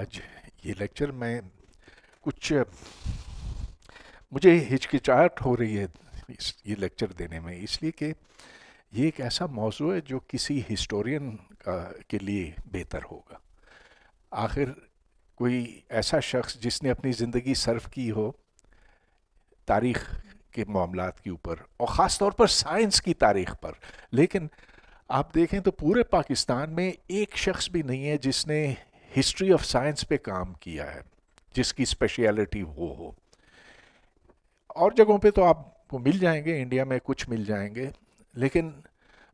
आज ये लेक्चर में कुछ मुझे हिचकिचाहट हो रही है इस ये लेक्चर देने में इसलिए कि ये एक ऐसा मौजू है जो किसी हिस्टोरियन का के लिए बेहतर होगा आखिर कोई ऐसा शख्स जिसने अपनी ज़िंदगी सर्व की हो तारीख़ के मामला के ऊपर और ख़ास तौर पर साइंस की तारीख़ पर लेकिन आप देखें तो पूरे पाकिस्तान में एक शख्स भी नहीं है जिसने हिस्ट्री ऑफ साइंस पे काम किया है जिसकी स्पेशलिटी वो हो और जगहों पे तो आपको मिल जाएंगे इंडिया में कुछ मिल जाएंगे लेकिन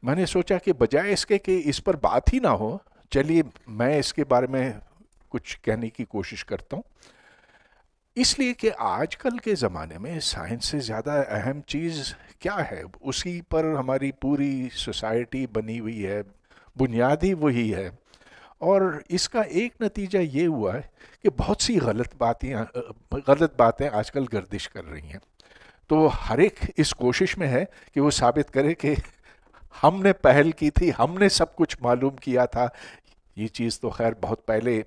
मैंने सोचा कि बजाय इसके कि इस पर बात ही ना हो चलिए मैं इसके बारे में कुछ कहने की कोशिश करता हूँ इसलिए कि आजकल के ज़माने में साइंस से ज़्यादा अहम चीज़ क्या है उसी पर हमारी पूरी सोसाइटी बनी हुई है बुनियादी वही है और इसका एक नतीजा ये हुआ है कि बहुत सी गलत बातें गलत बातें आजकल गर्दिश कर रही हैं तो हर एक इस कोशिश में है कि वो साबित करे कि हमने पहल की थी हमने सब कुछ मालूम किया था ये चीज़ तो खैर बहुत पहले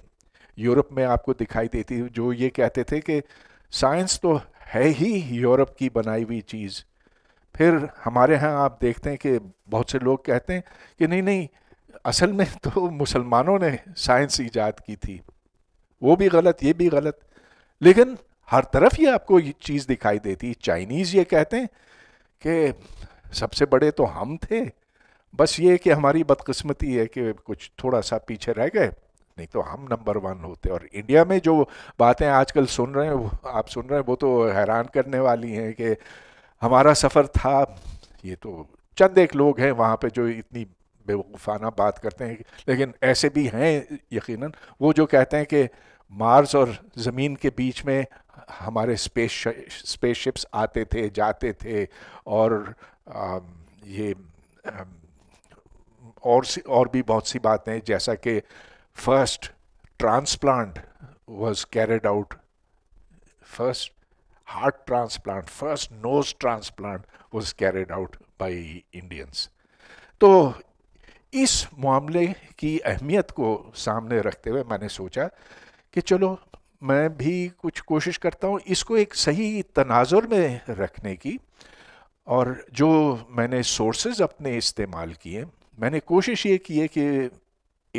यूरोप में आपको दिखाई देती जो ये कहते थे कि साइंस तो है ही यूरोप की बनाई हुई चीज़ फिर हमारे यहाँ आप देखते हैं कि बहुत से लोग कहते हैं कि नहीं नहीं असल में तो मुसलमानों ने साइंस ईजाद की थी वो भी गलत ये भी गलत लेकिन हर तरफ ये आपको ये चीज़ दिखाई देती चाइनीज़ ये कहते हैं कि सबसे बड़े तो हम थे बस ये कि हमारी बदकिस्मती है कि कुछ थोड़ा सा पीछे रह गए नहीं तो हम नंबर वन होते और इंडिया में जो बातें आजकल सुन रहे हैं आप सुन रहे हैं वो तो हैरान करने वाली हैं कि हमारा सफ़र था ये तो चंद एक लोग हैं वहाँ पे जो इतनी बेवकूफ़ाना बात करते हैं लेकिन ऐसे भी हैं यकीनन वो जो कहते हैं कि मार्स और ज़मीन के बीच में हमारे स्पेस स्पेसशिप्स आते थे जाते थे और आ, ये आ, और सी और भी बहुत सी बातें जैसा कि first transplant was carried out first heart transplant first nose transplant was carried out by Indians तो इस मामले की अहमियत को सामने रखते हुए मैंने सोचा कि चलो मैं भी कुछ कोशिश करता हूँ इसको एक सही तनाजुर में रखने की और जो मैंने सोर्सेज अपने इस्तेमाल किए मैंने कोशिश ये की है कि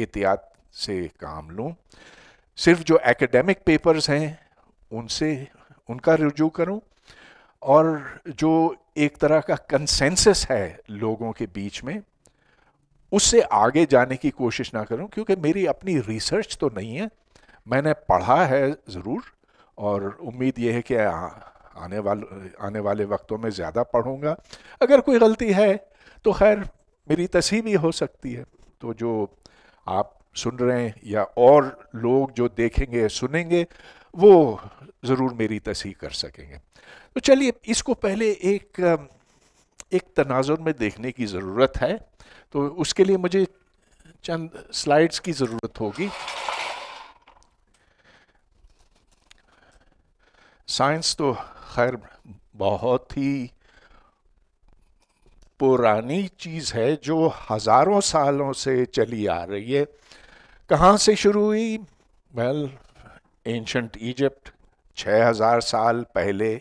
एहतियात से काम लूँ सिर्फ जो एकेडमिक पेपर्स हैं उनसे उनका रिव्यू करूँ और जो एक तरह का कंसेंसस है लोगों के बीच में उससे आगे जाने की कोशिश ना करूं क्योंकि मेरी अपनी रिसर्च तो नहीं है मैंने पढ़ा है ज़रूर और उम्मीद ये है कि आने वाले आने वाले वक्तों में ज़्यादा पढ़ूंगा अगर कोई गलती है तो खैर मेरी तसी भी हो सकती है तो जो आप सुन रहे हैं या और लोग जो देखेंगे सुनेंगे वो ज़रूर मेरी तसी कर सकेंगे तो चलिए इसको पहले एक एक तनाजुर में देखने की ज़रूरत है तो उसके लिए मुझे चंद स्लाइड्स की ज़रूरत होगी साइंस तो खैर बहुत ही पुरानी चीज़ है जो हज़ारों सालों से चली आ रही है कहाँ से शुरू हुई वेल एंशंट इजिप्ट 6000 साल पहले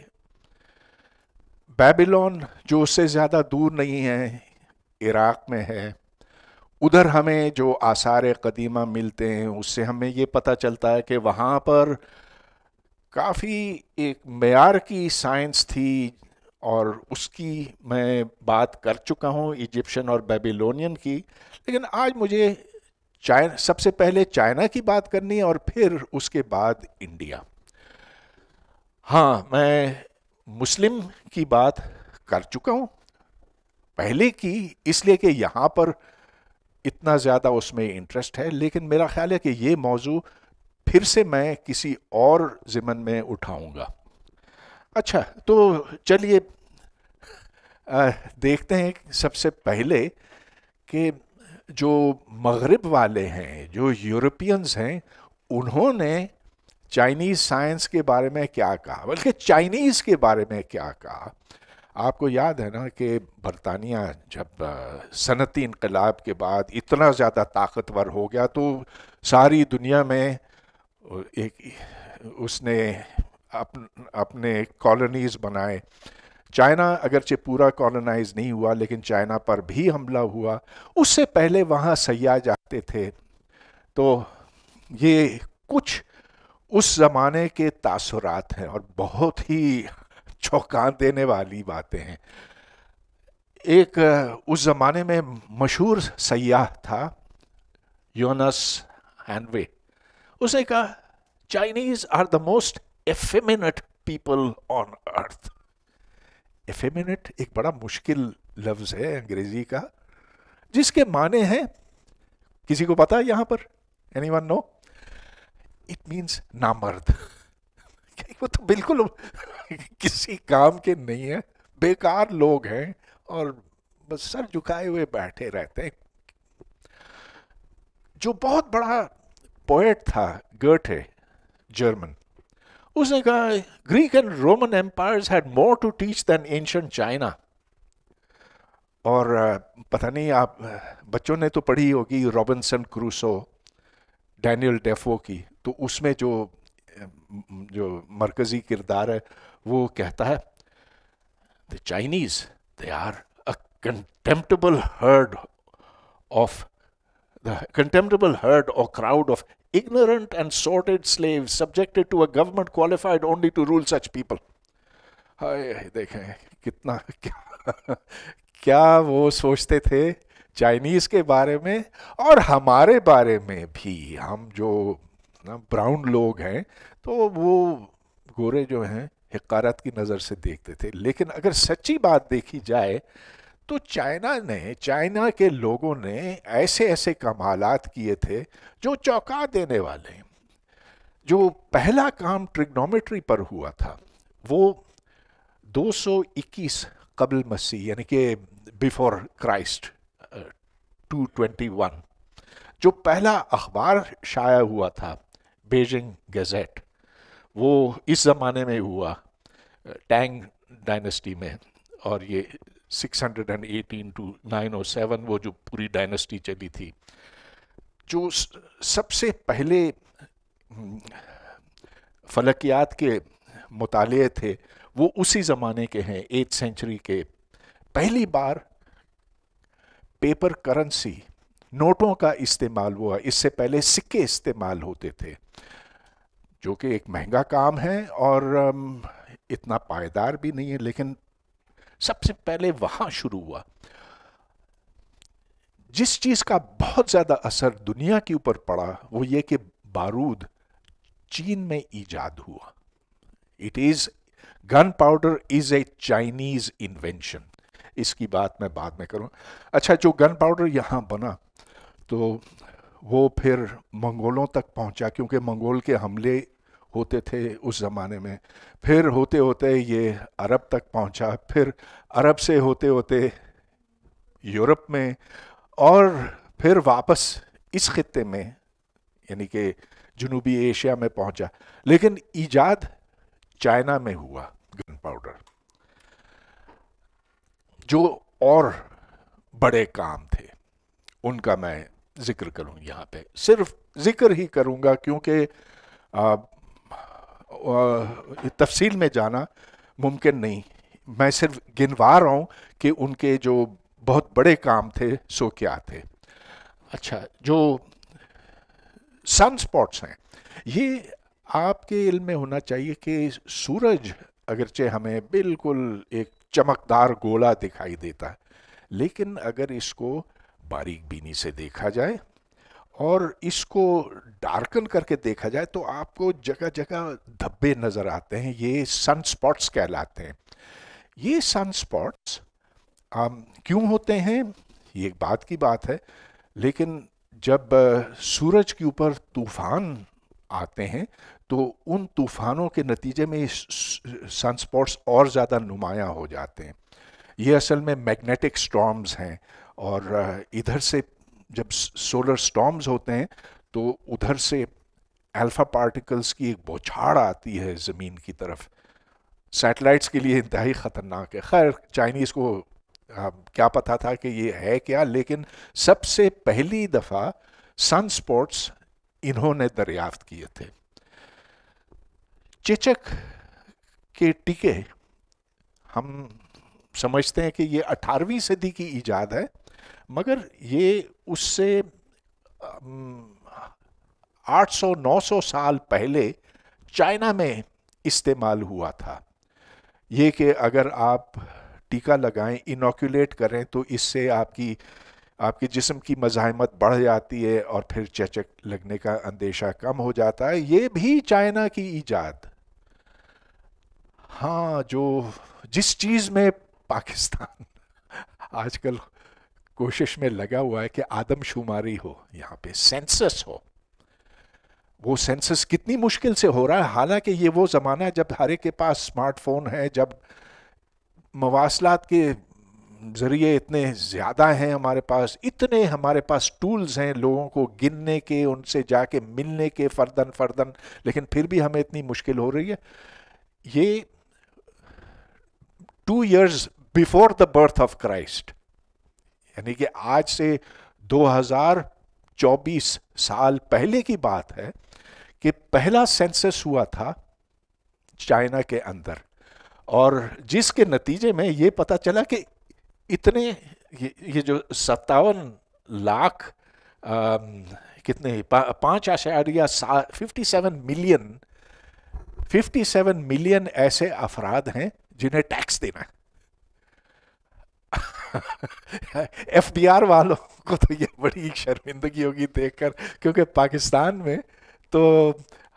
बेबीलोन जो उससे ज़्यादा दूर नहीं है इराक़ में है उधर हमें जो आसार कदीमा मिलते हैं उससे हमें ये पता चलता है कि वहाँ पर काफ़ी एक मैार की साइंस थी और उसकी मैं बात कर चुका हूँ इजिप्शियन और बेबीलोनियन की लेकिन आज मुझे चाइना सबसे पहले चाइना की बात करनी है और फिर उसके बाद इंडिया हाँ मैं मुस्लिम की बात कर चुका हूँ पहले की इसलिए कि यहां पर इतना ज़्यादा उसमें इंटरेस्ट है लेकिन मेरा ख्याल है कि ये मौजू फिर से मैं किसी और ज़िमन में उठाऊंगा अच्छा तो चलिए देखते हैं सबसे पहले कि जो मगरब वाले हैं जो यूरोपियंस हैं उन्होंने चाइनीज़ साइंस के बारे में क्या कहा बल्कि चाइनीज़ के बारे में क्या कहा आपको याद है ना कि बरतानिया जब सनती इनकलाब के बाद इतना ज़्यादा ताकतवर हो गया तो सारी दुनिया में एक उसने अपन, अपने कॉलोनीज़ बनाए चाइना अगरचे पूरा कॉलोनाइज नहीं हुआ लेकिन चाइना पर भी हमला हुआ उससे पहले वहाँ सयाह जाते थे तो ये कुछ उस ज़माने के तासरात हैं और बहुत ही चौंका देने वाली बातें हैं एक उस ज़माने में मशहूर सयाह था योनस हैंडवे उसने कहा Chinese are the most effeminate people on earth effeminate एक बड़ा मुश्किल लफ्ज़ है अंग्रेज़ी का जिसके माने हैं किसी को पता है यहां पर any one know it means नामर्द वो तो बिल्कुल किसी काम के नहीं है बेकार लोग हैं और बस सर झुकाए हुए बैठे रहते हैं जो बहुत बड़ा पोएट था गर्टे जर्मन उसने कहा Greek and Roman empires had more to teach than ancient China और पता नहीं आप बच्चों ने तो पढ़ी होगी रॉबिन्सन क्रूसो डैनियल डेफो की तो उसमें जो जो मरकजी किरदार है वो कहता है the Chinese they are a contemptible herd of the contemptible herd और crowd of ignorant and sordid slave subjected to a government qualified only to rule such people हाय देखें कितना क्या क्या वो सोचते थे चाइनीज के बारे में और हमारे बारे में भी हम जो ना ब्राउन लोग हैं तो वो गोरे जो हैं हकारत की नज़र से देखते थे लेकिन अगर सच्ची बात देखी जाए तो चाइना ने चाइना के लोगों ने ऐसे ऐसे कमालात किए थे जो चौंका देने वाले जो पहला काम ट्रिग्नोमेट्री पर हुआ था वो 221 कबल मसीह यानी कि बिफोर क्राइस्ट 221 जो पहला अखबार शाया हुआ था बेजिंग गज़ेट वो इस ज़माने में हुआ टैंग डायनेस्टी में और ये 618 टू 907 वो जो पूरी डायनेस्टी चली थी जो सबसे पहले हम्म, फलकियात के मुताल थे वो उसी ज़माने के हैं एट सेंचुरी के पहली बार पेपर करेंसी नोटों का इस्तेमाल हुआ इससे पहले सिक्के इस्तेमाल होते थे जो कि एक महंगा काम है और इतना पायदार भी नहीं है लेकिन सबसे पहले वहाँ शुरू हुआ जिस चीज़ का बहुत ज़्यादा असर दुनिया के ऊपर पड़ा वो ये कि बारूद चीन में ईजाद हुआ it is gunpowder is a Chinese invention इसकी बात मैं बाद में करूँ अच्छा जो गन पाउडर यहाँ बना तो वो फिर मंगोलों तक पहुंचा क्योंकि मंगोल के हमले होते थे उस ज़माने में फिर होते होते ये अरब तक पहुंचा फिर अरब से होते होते यूरोप में और फिर वापस इस खत्े में यानी कि जनूबी एशिया में पहुंचा लेकिन ईजाद चाइना में हुआ गन पाउडर जो और बड़े काम थे उनका मैं जिक्र करूँ यहाँ पे सिर्फ जिक्र ही करूँगा क्योंकि तफसील में जाना मुमकिन नहीं मैं सिर्फ गिनवा रहा हूँ कि उनके जो बहुत बड़े काम थे सो क्या थे अच्छा जो सन स्पॉट्स हैं ये आपके इल्म में होना चाहिए कि सूरज अगरचे हमें बिल्कुल एक चमकदार गोला दिखाई देता है लेकिन अगर इसको बारीक बीनी से देखा जाए और इसको डार्कन करके देखा जाए तो आपको जगह जगह धब्बे नज़र आते हैं ये सन स्पॉट्स कहलाते हैं ये सन स्पॉट्स क्यों होते हैं ये एक बात की बात है लेकिन जब सूरज के ऊपर तूफान आते हैं तो उन तूफानों के नतीजे में सनस्पॉट्स और ज़्यादा नुमाया हो जाते हैं ये असल में मैग्नेटिक स्टॉर्म्स हैं और इधर से जब सोलर स्टॉम्स होते हैं तो उधर से अल्फा पार्टिकल्स की एक बौछाड़ आती है ज़मीन की तरफ सैटेलाइट्स के लिए इंतहाई ख़तरनाक है खैर चाइनीज़ को आ, क्या पता था कि ये है क्या लेकिन सबसे पहली दफ़ा सन स्पॉट्स इन्होंने दरियाफ्त किए थे चेचक के टीके हम समझते हैं कि ये 18वीं सदी की ईजाद है मगर ये उससे 800-900 साल पहले चाइना में इस्तेमाल हुआ था ये कि अगर आप टीका लगाएं इनोक्यूलेट करें तो इससे आपकी आपके जिस्म की मज़ाहमत बढ़ जाती है और फिर चेचक लगने का अंदेशा कम हो जाता है ये भी चाइना की ईजाद हाँ जो जिस चीज़ में पाकिस्तान आजकल कोशिश में लगा हुआ है कि आदमशुमारी हो यहाँ पे सेंसस हो वो सेंसस कितनी मुश्किल से हो रहा है हालांकि ये वो ज़माना है जब हर एक के पास स्मार्टफोन है जब मवासलात के ज़रिए इतने ज़्यादा हैं हमारे पास इतने हमारे पास टूल्स हैं लोगों को गिनने के उनसे जाके मिलने के फर्दन फर्दन लेकिन फिर भी हमें इतनी मुश्किल हो रही है ये two years before the birth of Christ यानी कि आज से 2024 साल पहले की बात है कि पहला सेंसस हुआ था चाइना के अंदर और जिसके नतीजे में ये पता चला कि इतने ये, ये जो सत्तावन लाख कितने पाँच आशारिया fifty seven million fifty seven million ऐसे अफराद हैं जिन्हें टैक्स देना है आर वालों को तो ये बड़ी शर्मिंदगी होगी देखकर क्योंकि पाकिस्तान में तो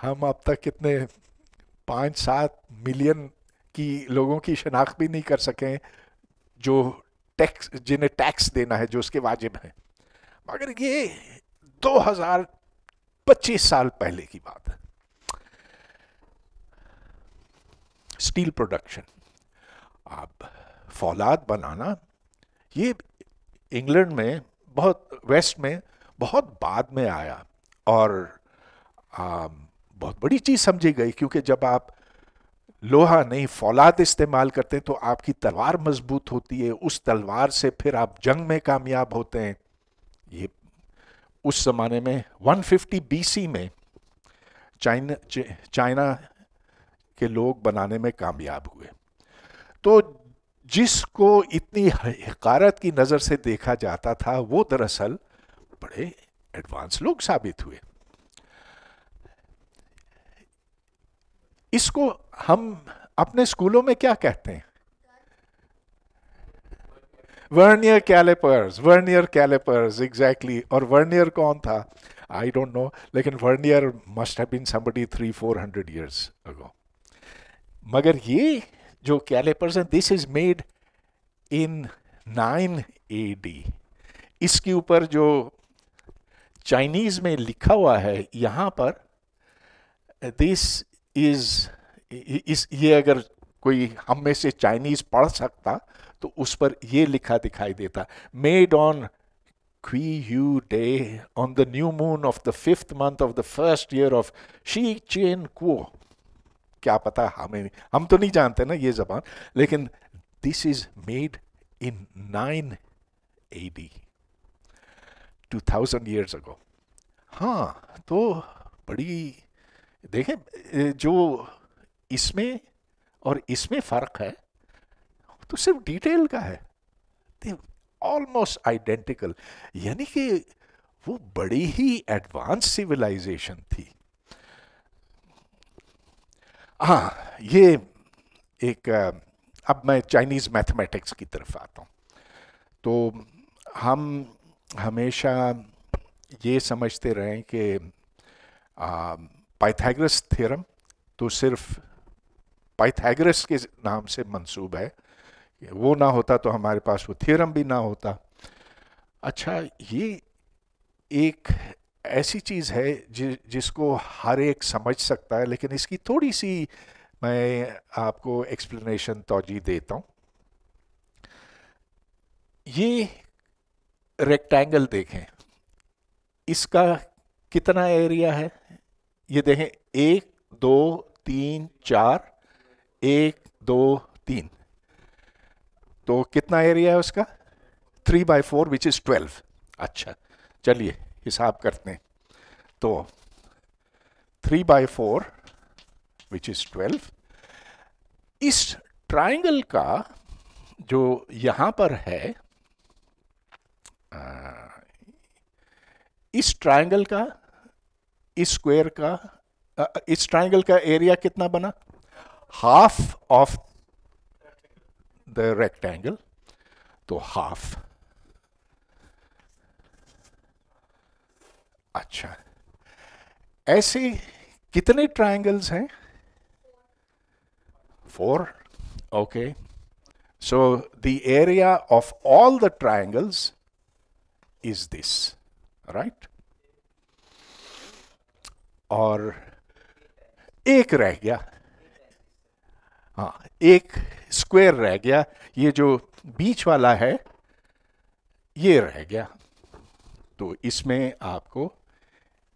हम अब तक कितने पाँच सात मिलियन की लोगों की शनाख्त भी नहीं कर सकें जो टैक्स जिन्हें टैक्स देना है जो उसके वाजिब हैं मगर ये 2025 साल पहले की बात है स्टील प्रोडक्शन आप फौलाद बनाना ये इंग्लैंड में बहुत वेस्ट में बहुत बाद में आया और आ, बहुत बड़ी चीज़ समझी गई क्योंकि जब आप लोहा नहीं फौलाद इस्तेमाल करते तो आपकी तलवार मजबूत होती है उस तलवार से फिर आप जंग में कामयाब होते हैं ये उस ज़माने में 150 फिफ्टी बी में चाइना चाइना के लोग बनाने में कामयाब हुए तो जिसको इतनी हकारत की नज़र से देखा जाता था वो दरअसल बड़े एडवांस लोग साबित हुए इसको हम अपने स्कूलों में क्या कहते हैं Vernier callipers Vernier callipers exactly और वर्नियर कौन था आई डोंट नो लेकिन Vernier must have been somebody three four hundred years ago मगर ये जो कैलेपर्स हैं this is made in nine A D इसके ऊपर जो चाइनीज में लिखा हुआ है यहाँ पर दिस इज इस ये अगर कोई हम में से चाइनीज पढ़ सकता तो उस पर ये लिखा दिखाई देता made on Kuei Yu day on the new moon of the fifth month of the first year of Shih Chien Kuo क्या पता हमें हम तो नहीं जानते ना ये जबान लेकिन this is made in nine A D two thousand years ago हाँ तो बड़ी देखें जो इसमें और इसमें फ़र्क है तो सिर्फ डिटेल का है ऑलमोस्ट आइडेंटिकल यानी कि वो बड़ी ही एडवांस सिविलाइजेशन थी हाँ ये एक अब मैं चाइनीज़ मैथमेटिक्स की तरफ आता हूँ तो हम हमेशा ये समझते रहे कि पाइथागरस थ्योरम तो सिर्फ पाइथागरस के नाम से मंसूब है वो ना होता तो हमारे पास वो थ्योरम भी ना होता अच्छा ये एक ऐसी चीज़ है जि, जिसको हर एक समझ सकता है लेकिन इसकी थोड़ी सी मैं आपको एक्सप्लेनेशन तोजी देता हूँ ये रेक्टेंगल देखें इसका कितना एरिया है ये देखें एक दो तीन चार एक दो तीन तो कितना एरिया है उसका three by four which is twelve अच्छा चलिए हिसाब करते हैं तो three by four which is twelve इस ट्राइंगल का जो यहां पर है इस ट्राइंगल का इस स्क्वेयर का इस ट्राइंगल का एरिया कितना बना हाफ ऑफ द रेक्टेंगल तो हाफ अच्छा ऐसे कितने ट्रायंगल्स हैं four okay so the area of all the triangles is this right और एक रह गया हाँ एक स्क्वायर रह गया ये जो बीच वाला है ये रह गया तो इसमें आपको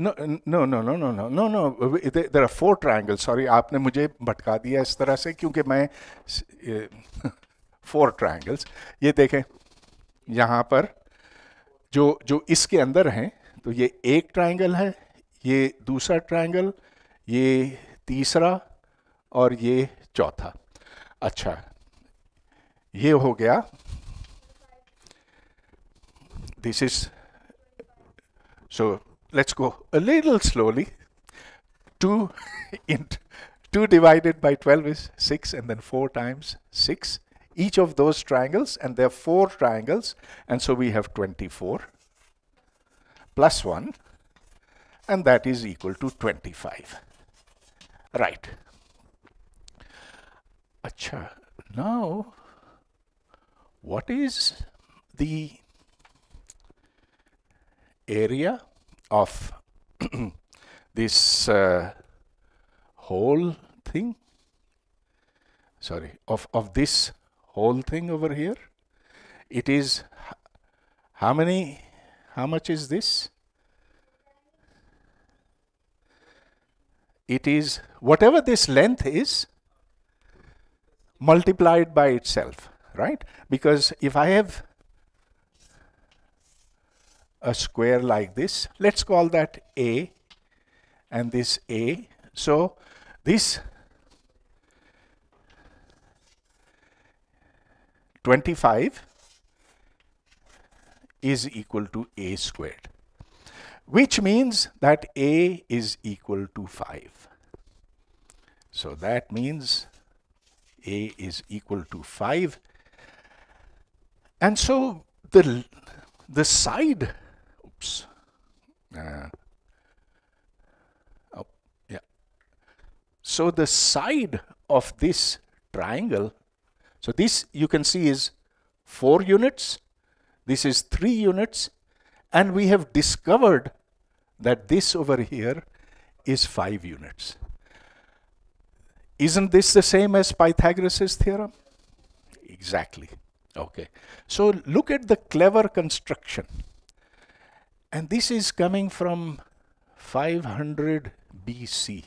no no no no no no no no there are four triangle sorry आपने मुझे भटका दिया इस तरह से क्योंकि मैं फोर ट्राइंगल्स ये देखें यहाँ पर जो जो इसके अंदर हैं तो ये एक ट्राइंगल है ये दूसरा ट्राइंगल ये तीसरा और ये चौथा अच्छा ये हो गया this is so let's go a little slowly. 2 int 2 divided by 12 is 6 and then 4 times 6 each of those triangles and there are 4 triangles and so we have 24 plus 1 and that is equal to 25 right acha now what is the area of this uh, whole thing sorry of of this whole thing over here it is how many how much is this it is whatever this length is multiplied by itself right because if i have a square like this. Let's call that A and this A. So this 25 is equal to A squared, which means that A is equal to 5. So that means A is equal to 5. And so the, the side oops. Uh, oh, yeah. So the side of this triangle, so this you can see is 4 units, this is 3 units, and we have discovered that this over here is 5 units. Isn't this the same as Pythagoras' theorem? Exactly. Okay. So look at the clever construction. And this is coming from 500 BC.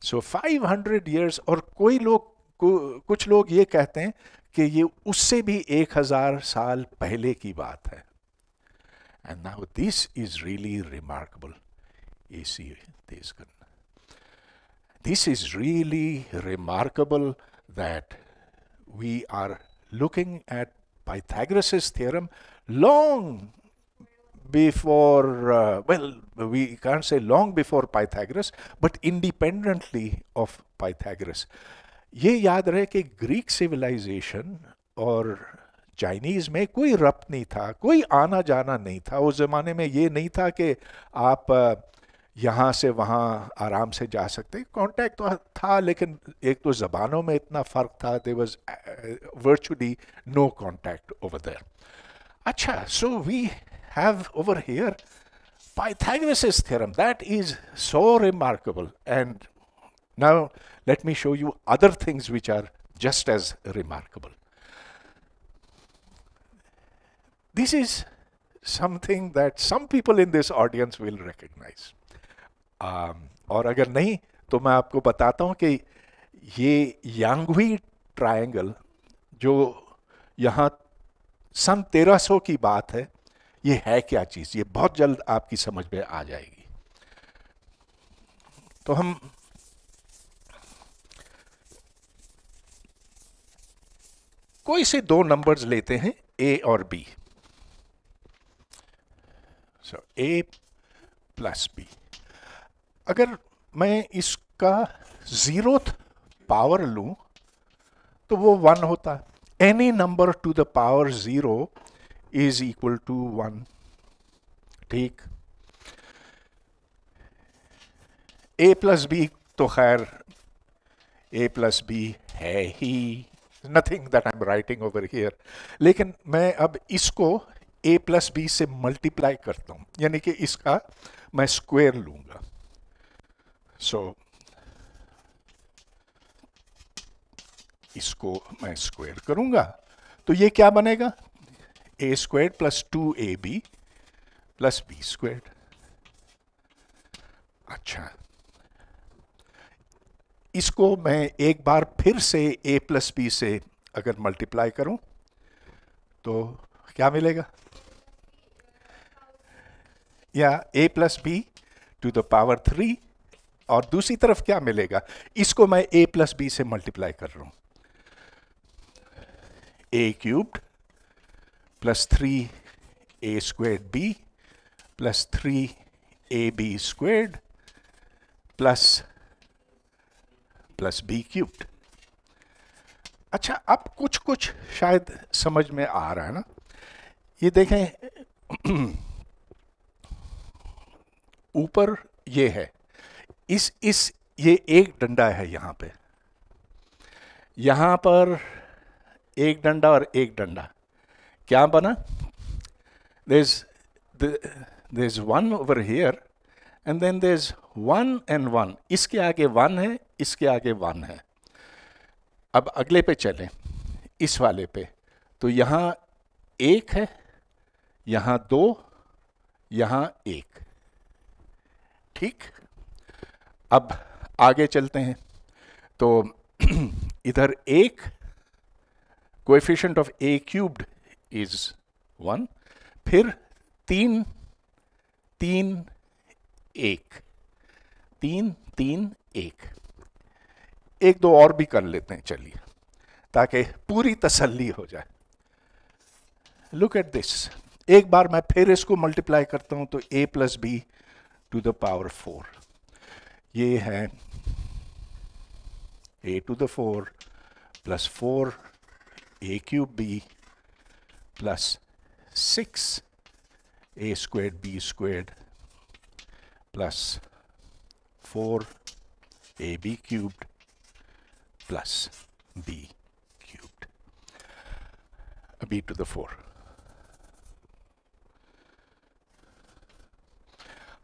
So 500 years, or koi log, kuch log ye kehte hain ki ye usse bhi 1000 saal pehle ki baat hai. And now this is really remarkable. This is really remarkable that we are looking at Pythagoras' theorem long before, uh, well, we can't say long before Pythagoras, but independently of Pythagoras. ये याद रहे कि Greek civilisation और Chinese में कोई रप नहीं था कोई आना जाना नहीं था उस ज़माने में ये नहीं था कि आप uh, यहाँ से वहाँ आराम से जा सकते कांटेक्ट तो था लेकिन एक तो ज़बानों में इतना फ़र्क था there was virtually no contact over there अच्छा so we have over here Pythagoras' theorem. That is so remarkable. And now let me show you other things which are just as remarkable. This is something that some people in this audience will recognize. Or और अगर नहीं तो मैं आपको बताता हूँ कि ये यांगवी ट्रायंगल जो यहाँ सन 1300 की बात है ये है क्या चीज़ ये बहुत जल्द आपकी समझ में आ जाएगी तो हम कोई से दो नंबर्स लेते हैं ए और B so A plus B अगर मैं इसका जीरो पावर लू तो वो वन होता है any number to the power zero is equal to one ठीक ए प्लस बी तो खैर ए प्लस बी है ही nothing that I am writing over here लेकिन मैं अब इसको ए प्लस बी से मल्टीप्लाई करता हूं यानी कि इसका मैं स्क्वायर लूंगा सो so, इसको मैं स्क्वायर करूंगा तो ये क्या बनेगा ए squared plus 2ab plus b squared. अच्छा इसको मैं एक बार फिर से a प्लस बी से अगर मल्टीप्लाई करूं तो क्या मिलेगा या a plus B to the power three और दूसरी तरफ क्या मिलेगा इसको मैं a प्लस बी से मल्टीप्लाई कर रहा हूं A cubed plus 3a squared b plus 3ab squared plus plus B cubed अच्छा अब कुछ कुछ शायद समझ में आ रहा है ना ये देखें ऊपर ये है इस इस ये एक डंडा है यहां पे यहां पर एक डंडा और एक डंडा क्या बना There's, the, one over here and then then one and one इसके आगे वन है इसके आगे वन है अब अगले पे चलें इस वाले पे तो यहाँ एक है यहाँ दो यहाँ एक ठीक अब आगे चलते हैं तो इधर एक coefficient of A cubed is one फिर तीन तीन एक तीन तीन एक एक दो और भी कर लेते हैं चलिए ताकि पूरी तसल्ली हो जाए लुक एट दिस एक बार मैं फिर इसको मल्टीप्लाई करता हूं तो A plus B to the power four ये है A to the four plus four A cube B plus 6 a squared b squared plus 4 ab cubed plus b cubed b to the 4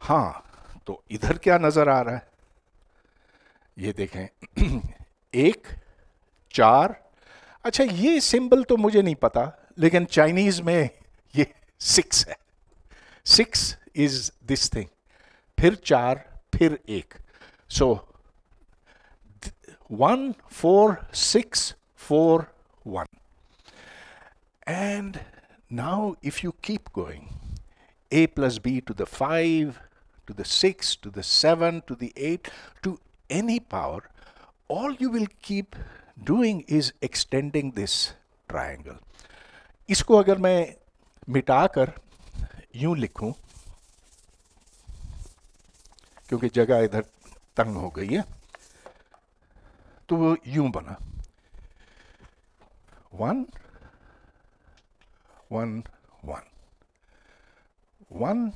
हाँ तो इधर क्या नज़र आ रहा है ये देखें एक चार अच्छा ये सिंबल तो मुझे नहीं पता लेकिन चाइनीज में ये सिक्स है six is this thing फिर चार फिर एक so one four six four one and now if you keep going a plus b to the 5 to the 6 to the 7 to the 8 to any power all you will keep doing is extending this triangle इसको अगर मैं मिटाकर you यूं लिखूं क्योंकि जगह इधर तंग हो गई है तो वो यूं बना one one one one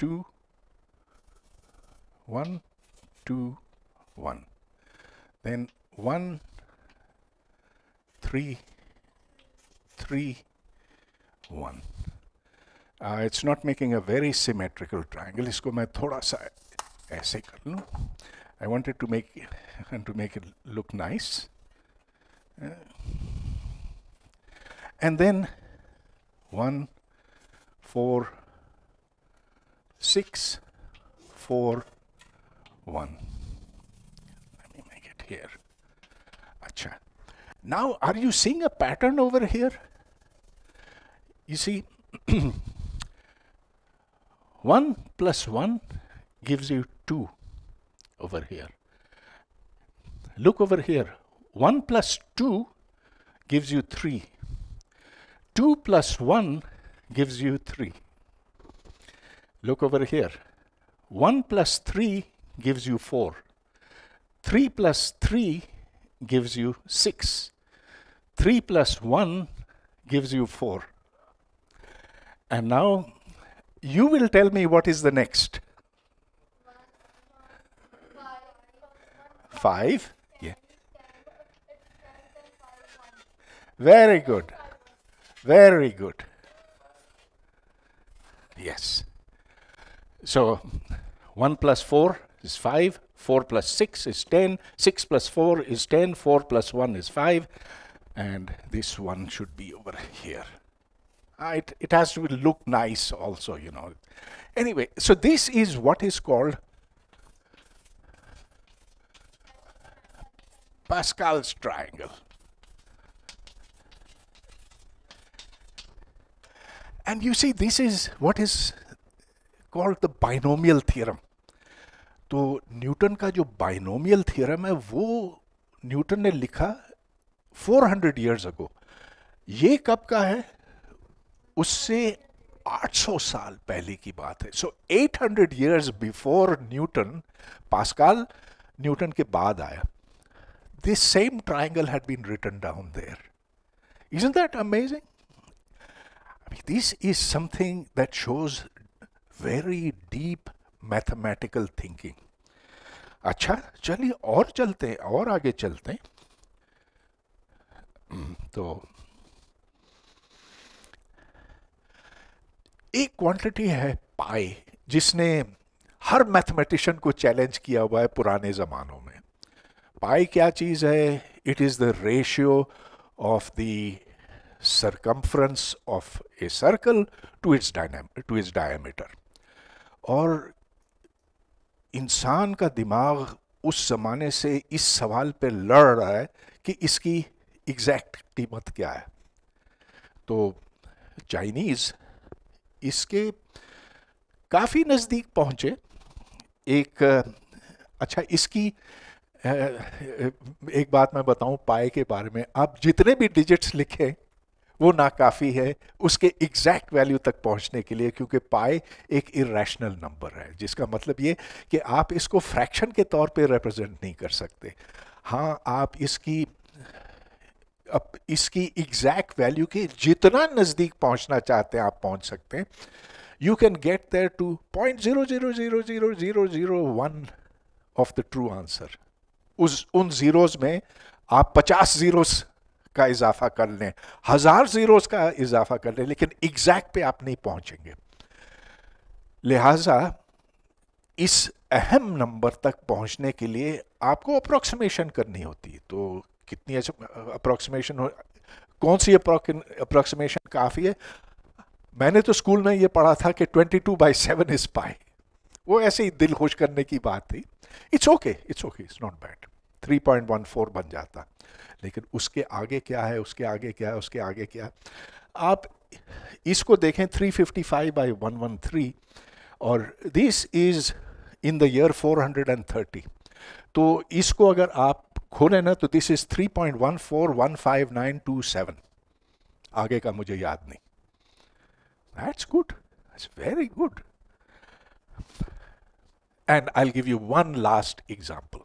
two one two one then one three 3, 1. Uh, it's not making a very symmetrical triangle. इसको मैं थोड़ा सा ऐसे कर I wanted to make it, to make it look nice. Uh, and then 1, 4, 6, 4, 1. Let me make it here. Acha. Now, are you seeing a pattern over here? You see, 1 plus 1 gives you 2 over here. Look over here. 1 plus 2 gives you 3. 2 plus 1 gives you 3. Look over here. 1 plus 3 gives you 4. 3 plus 3 gives you 6. 3 plus 1 gives you 4. And now you will tell me what is the next. Five? Yeah. Very good. Very good. Yes. So 1 plus 4 is 5, 4 plus 6 is 10, 6 plus 4 is 10, 4 plus 1 is 5, and this one should be over here. Uh, it, it has to look nice also, you know. Anyway, so this is what is called Pascal's triangle. And you see, this is what is called the binomial theorem. तो Newton का जो binomial theorem है वो Newton ने लिखा 400 years ago ये कब का है उससे 800 साल पहले की बात है so eight hundred years before Newton Pascal Newton के बाद आया this same triangle had been written down there is in that amazing this is something that shows very deep mathematical thinking अच्छा चलिए और चलते हैं और आगे चलते हैं तो एक क्वांटिटी है पाई जिसने हर मैथमेटिशियन को चैलेंज किया हुआ है पुराने ज़मानों में पाई क्या चीज़ है it is the ratio of the circumference of a circle to its to its diameter और इंसान का दिमाग उस ज़माने से इस सवाल पे लड़ रहा है कि इसकी एग्जैक्ट कीमत क्या है तो चाइनीज़ इसके काफ़ी नज़दीक पहुँचे एक अच्छा इसकी एक बात मैं बताऊं पाए के बारे में आप जितने भी डिजिट्स लिखे वो ना काफ़ी है उसके एग्जैक्ट वैल्यू तक पहुंचने के लिए क्योंकि पाए एक इरेशनल नंबर है जिसका मतलब ये कि आप इसको फ्रैक्शन के तौर पे रिप्रेजेंट नहीं कर सकते हाँ आप इसकी इसकी एग्जैक्ट वैल्यू के जितना नज़दीक पहुंचना चाहते हैं आप पहुंच सकते हैं you can get there to point zero zero zero zero zero zero one of the true answer उस उन ज़ीरोज़ में आप पचास ज़ीरोस का इजाफा कर लें हज़ार जीरोस का इजाफा कर लें लेकिन एग्जैक्ट पे आप नहीं पहुंचेंगे लिहाजा इस अहम नंबर तक पहुंचने के लिए आपको अप्रोक्सीमेशन करनी होती है तो कितनी अप्रोक्सीमेशन कौन सी अप्रोक्सीमेशन काफ़ी है मैंने तो स्कूल में ये पढ़ा था कि 22 two by seven is pi वो ऐसे ही दिल खुश करने की बात थी it's okay it's okay it's not bad 3.14 बन जाता लेकिन उसके आगे क्या है उसके आगे क्या है उसके आगे क्या है आप इसको देखें 355 fifty five by one one three और this is in the year 430 तो इसको अगर आप खोलें ना तो दिस इज 3.1415927 आगे का मुझे याद नहीं that's good that's very good and I give you one last example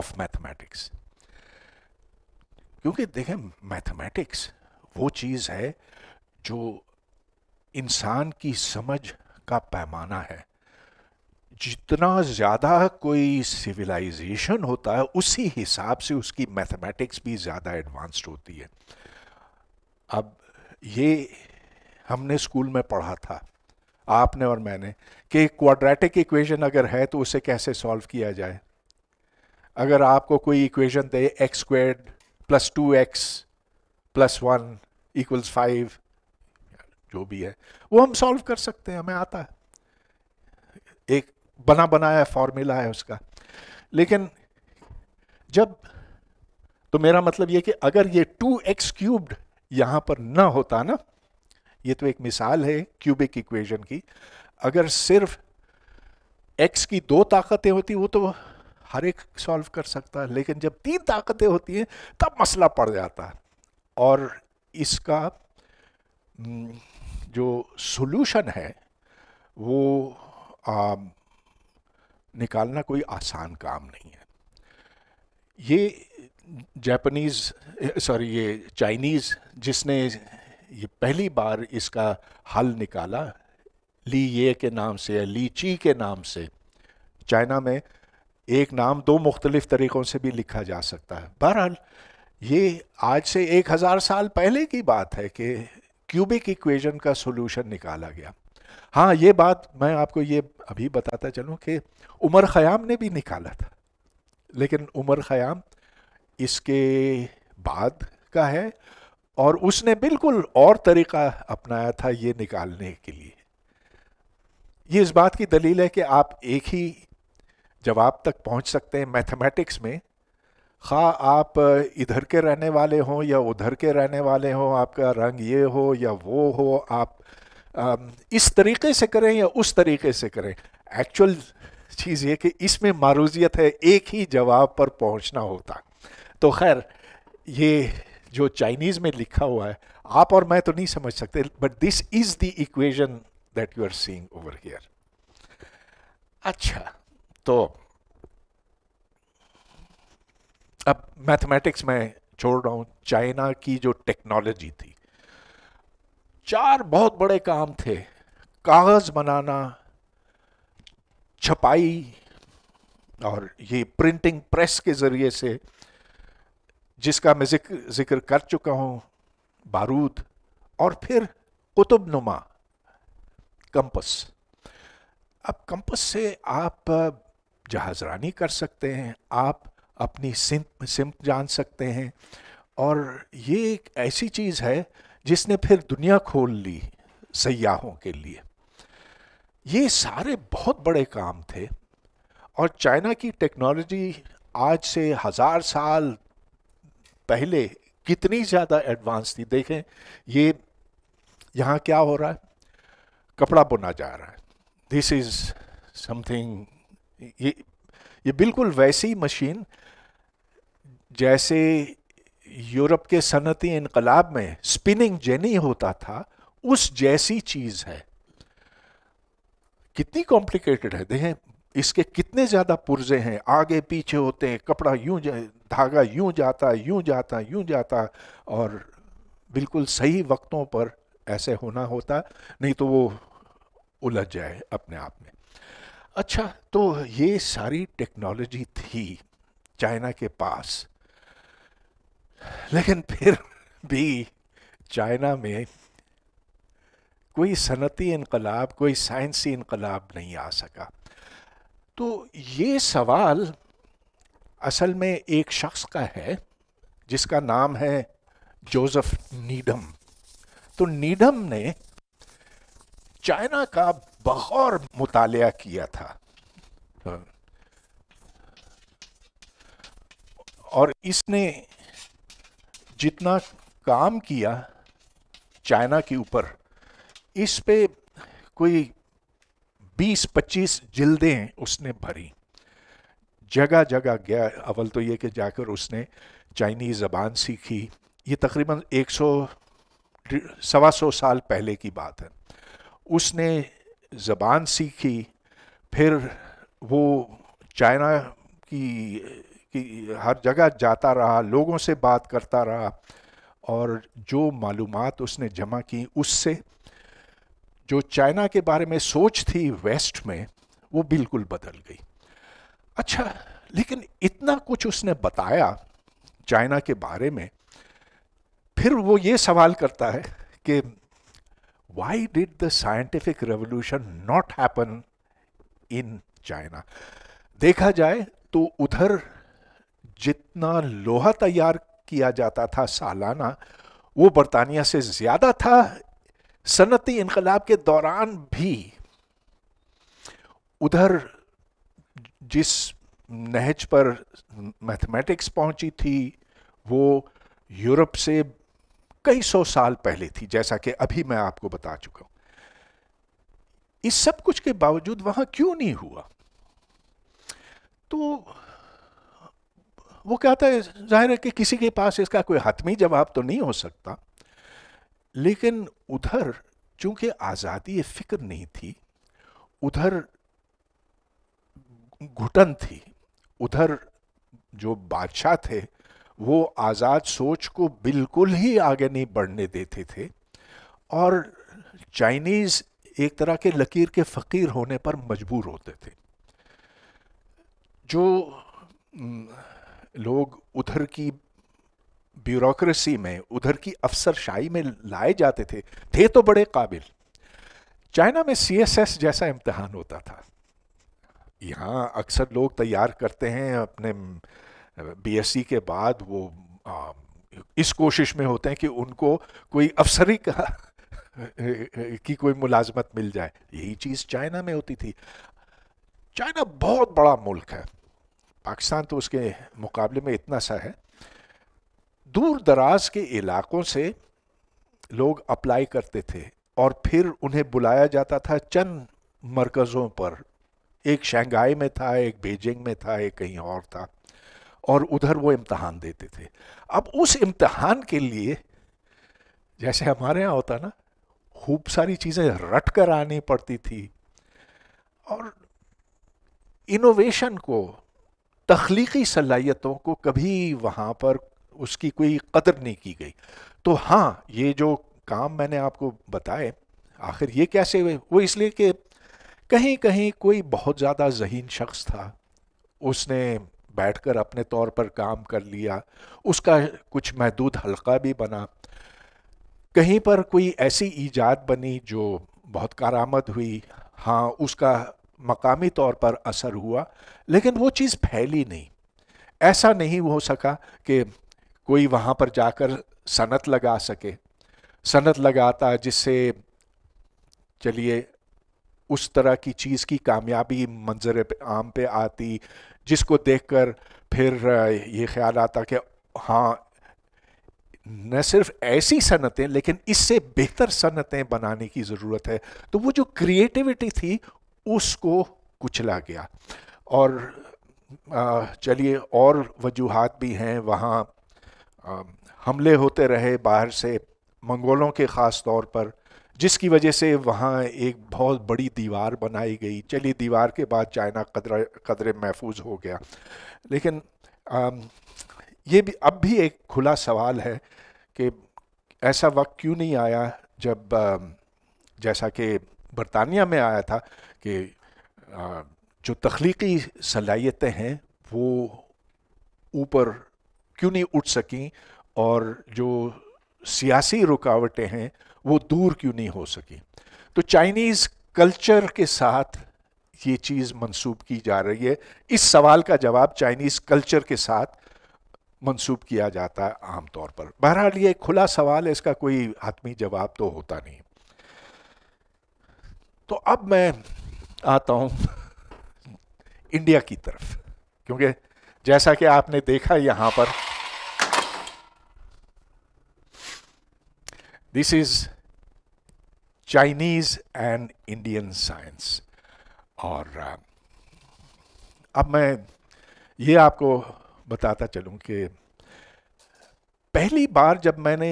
of mathematics क्योंकि देखें मैथमेटिक्स वो चीज़ है जो इंसान की समझ का पैमाना है जितना ज़्यादा कोई सिविलाइजेशन होता है उसी हिसाब से उसकी मैथमेटिक्स भी ज़्यादा एडवांस्ड होती है अब ये हमने स्कूल में पढ़ा था आपने और मैंने कि क्वाड्रेटिक इक्वेशन अगर है तो उसे कैसे सॉल्व किया जाए अगर आपको कोई इक्वेशन दे x squared plus two x plus one equals five जो भी है वो हम सॉल्व कर सकते हैं हमें आता है एक बना बनाया फॉर्मूला है उसका लेकिन जब तो मेरा मतलब ये कि अगर ये टू एक्स क्यूब्ड यहां पर ना होता ना ये तो एक मिसाल है क्यूबिक इक्वेशन की अगर सिर्फ एक्स की दो ताकतें होती वो तो हर एक सॉल्व कर सकता है लेकिन जब तीन ताकतें होती हैं तब मसला पड़ जाता है और इसका हम्म, जो सोल्यूशन है वो आ, निकालना कोई आसान काम नहीं है ये जापानीज़ सॉरी ये चाइनीज़ जिसने ये पहली बार इसका हल निकाला ली ये के नाम से या ली ची के नाम से चाइना में एक नाम दो मुख्तलिफ तरीक़ों से भी लिखा जा सकता है बहरहाल ये आज से एक हज़ार साल पहले की बात है कि क्यूबिक इक्वेशन का सोल्यूशन निकाला गया हाँ ये बात मैं आपको ये अभी बताता चलूँ कि उमर ख़याम ने भी निकाला था लेकिन उमर ख़याम इसके बाद का है और उसने बिल्कुल और तरीका अपनाया था ये निकालने के लिए ये इस बात की दलील है कि आप एक ही जवाब तक पहुंच सकते हैं मैथमेटिक्स में खा हाँ, आप इधर के रहने वाले हों या उधर के रहने वाले हों आपका रंग ये हो या वो हो आप इस तरीके से करें या उस तरीके से करें एक्चुअल चीज़ ये कि इसमें मारूजियत है एक ही जवाब पर पहुंचना होता तो खैर ये जो चाइनीज़ में लिखा हुआ है आप और मैं तो नहीं समझ सकते but this is the equation that you are seeing over here अच्छा तो अब मैथमेटिक्स में छोड़ रहा हूँ चाइना की जो टेक्नोलॉजी थी चार बहुत बड़े काम थे कागज बनाना छपाई और ये प्रिंटिंग प्रेस के ज़रिए से जिसका मैं जिक्र जिक्र कर चुका हूँ बारूद और फिर कुतुब नुमा कंपस अब कंपस से आप जहाजरानी कर सकते हैं आप अपनी सिम सिम जान सकते हैं और ये एक ऐसी चीज़ है जिसने फिर दुनिया खोल ली सयाहों के लिए ये सारे बहुत बड़े काम थे और चाइना की टेक्नोलॉजी आज से हज़ार साल पहले कितनी ज़्यादा एडवांस थी देखें ये यहाँ क्या हो रहा है कपड़ा बुना जा रहा है दिस इज़ समथिंग ये ये बिल्कुल वैसी मशीन जैसे यूरोप के सनती इनकलाब में स्पिनिंग जेनी होता था उस जैसी चीज़ है कितनी कॉम्प्लिकेटेड है देखें इसके कितने ज़्यादा पुर्जे हैं आगे पीछे होते हैं कपड़ा यूं धागा यूं जाता यूं जाता यूं जाता और बिल्कुल सही वक्तों पर ऐसे होना होता नहीं तो वो उलझ जाए अपने आप में अच्छा तो ये सारी टेक्नोलॉजी थी चाइना के पास लेकिन फिर भी चाइना में कोई सनती इनकलाब कोई साइंसी इनकलाब नहीं आ सका तो ये सवाल असल में एक शख्स का है जिसका नाम है जोसेफ नीडम तो नीडम ने चाइना का बहौर मुताल किया था और इसने जितना काम किया चाइना के ऊपर इस पे कोई 20-25 जिल्दें उसने भरी जगह जगह गया अवल तो ये कि जाकर उसने चाइनीज़ ज़बान सीखी ये तकरीबन एक सौ सवा सौ साल पहले की बात है उसने ज़बान सीखी फिर वो चाइना की कि हर जगह जाता रहा लोगों से बात करता रहा और जो मालूम उसने जमा की उससे जो चाइना के बारे में सोच थी वेस्ट में वो बिल्कुल बदल गई अच्छा लेकिन इतना कुछ उसने बताया चाइना के बारे में फिर वो ये सवाल करता है कि why did the scientific revolution not happen in China देखा जाए तो उधर जितना लोहा तैयार किया जाता था सालाना वो बरतानिया से ज़्यादा था सनती इनकलाब के दौरान भी उधर जिस नहज पर मैथमेटिक्स पहुंची थी वो यूरोप से कई सौ साल पहले थी जैसा कि अभी मैं आपको बता चुका हूं इस सब कुछ के बावजूद वहां क्यों नहीं हुआ तो वो कहता है जाहिर है कि किसी के पास इसका कोई हतमी जवाब तो नहीं हो सकता लेकिन उधर चूंकि आज़ादी फिक्र नहीं थी उधर घुटन थी उधर जो बादशाह थे वो आज़ाद सोच को बिल्कुल ही आगे नहीं बढ़ने देते थे और चाइनीज़ एक तरह के लकीर के फ़कीर होने पर मजबूर होते थे जो लोग उधर की ब्यूरोक्रेसी में उधर की अफसरशाही में लाए जाते थे थे तो बड़े काबिल चाइना में सीएसएस जैसा इम्तहान होता था यहाँ अक्सर लोग तैयार करते हैं अपने बीएससी के बाद वो आ, इस कोशिश में होते हैं कि उनको कोई अफसरी का की कोई मुलाजमत मिल जाए यही चीज़ चाइना में होती थी चाइना बहुत बड़ा मुल्क है पाकिस्तान तो उसके मुकाबले में इतना सा है दूर दराज के इलाकों से लोग अप्लाई करते थे और फिर उन्हें बुलाया जाता था चंद मरकज़ों पर एक शंघाई में था एक बीजिंग में था एक कहीं और था और उधर वो इम्तहान देते थे अब उस इम्तहान के लिए जैसे हमारे यहाँ होता ना खूब सारी चीज़ें रट कर आनी पड़ती थी और इनोवेशन को तख्लीकी सलाहियतों को कभी वहाँ पर उसकी कोई कदर नहीं की गई तो हाँ ये जो काम मैंने आपको बताए आखिर ये कैसे हुए वो इसलिए कि कहीं कहीं कोई बहुत ज़्यादा जहीन शख्स था उसने बैठकर अपने तौर पर काम कर लिया उसका कुछ महदूद हलका भी बना कहीं पर कोई ऐसी ईजाद बनी जो बहुत कारामद हुई हाँ उसका मकामी तौर पर असर हुआ लेकिन वो चीज़ फैली नहीं ऐसा नहीं हो सका कि कोई वहाँ पर जाकर सनत लगा सके सनत लगाता जिससे चलिए उस तरह की चीज़ की कामयाबी मंजर आम पे आती जिसको देखकर फिर ये ख्याल आता कि हाँ न सिर्फ ऐसी सनतें लेकिन इससे बेहतर सनतें बनाने की ज़रूरत है तो वो जो क्रिएटिविटी थी उसको कुचला गया और चलिए और वजूहत भी हैं वहाँ हमले होते रहे बाहर से मंगोलों के ख़ास तौर पर जिसकी वजह से वहाँ एक बहुत बड़ी दीवार बनाई गई चली दीवार के बाद चाइना कदर कदर महफूज हो गया लेकिन ये भी अब भी एक खुला सवाल है कि ऐसा वक्त क्यों नहीं आया जब जैसा कि बरतानिया में आया था कि जो तख्लीकी सलाहियतें हैं वो ऊपर क्यों नहीं उठ सकें और जो सियासी रुकावटें हैं वो दूर क्यों नहीं हो सकी तो चाइनीज़ कल्चर के साथ ये चीज़ मंसूब की जा रही है इस सवाल का जवाब चाइनीज़ कल्चर के साथ मंसूब किया जाता है आमतौर पर बहरहाल ये खुला सवाल है इसका कोई आत्मी जवाब तो होता नहीं तो अब मैं आता हूं इंडिया की तरफ क्योंकि जैसा कि आपने देखा यहां पर this is Chinese and Indian science और uh, अब मैं ये आपको बताता चलूं कि पहली बार जब मैंने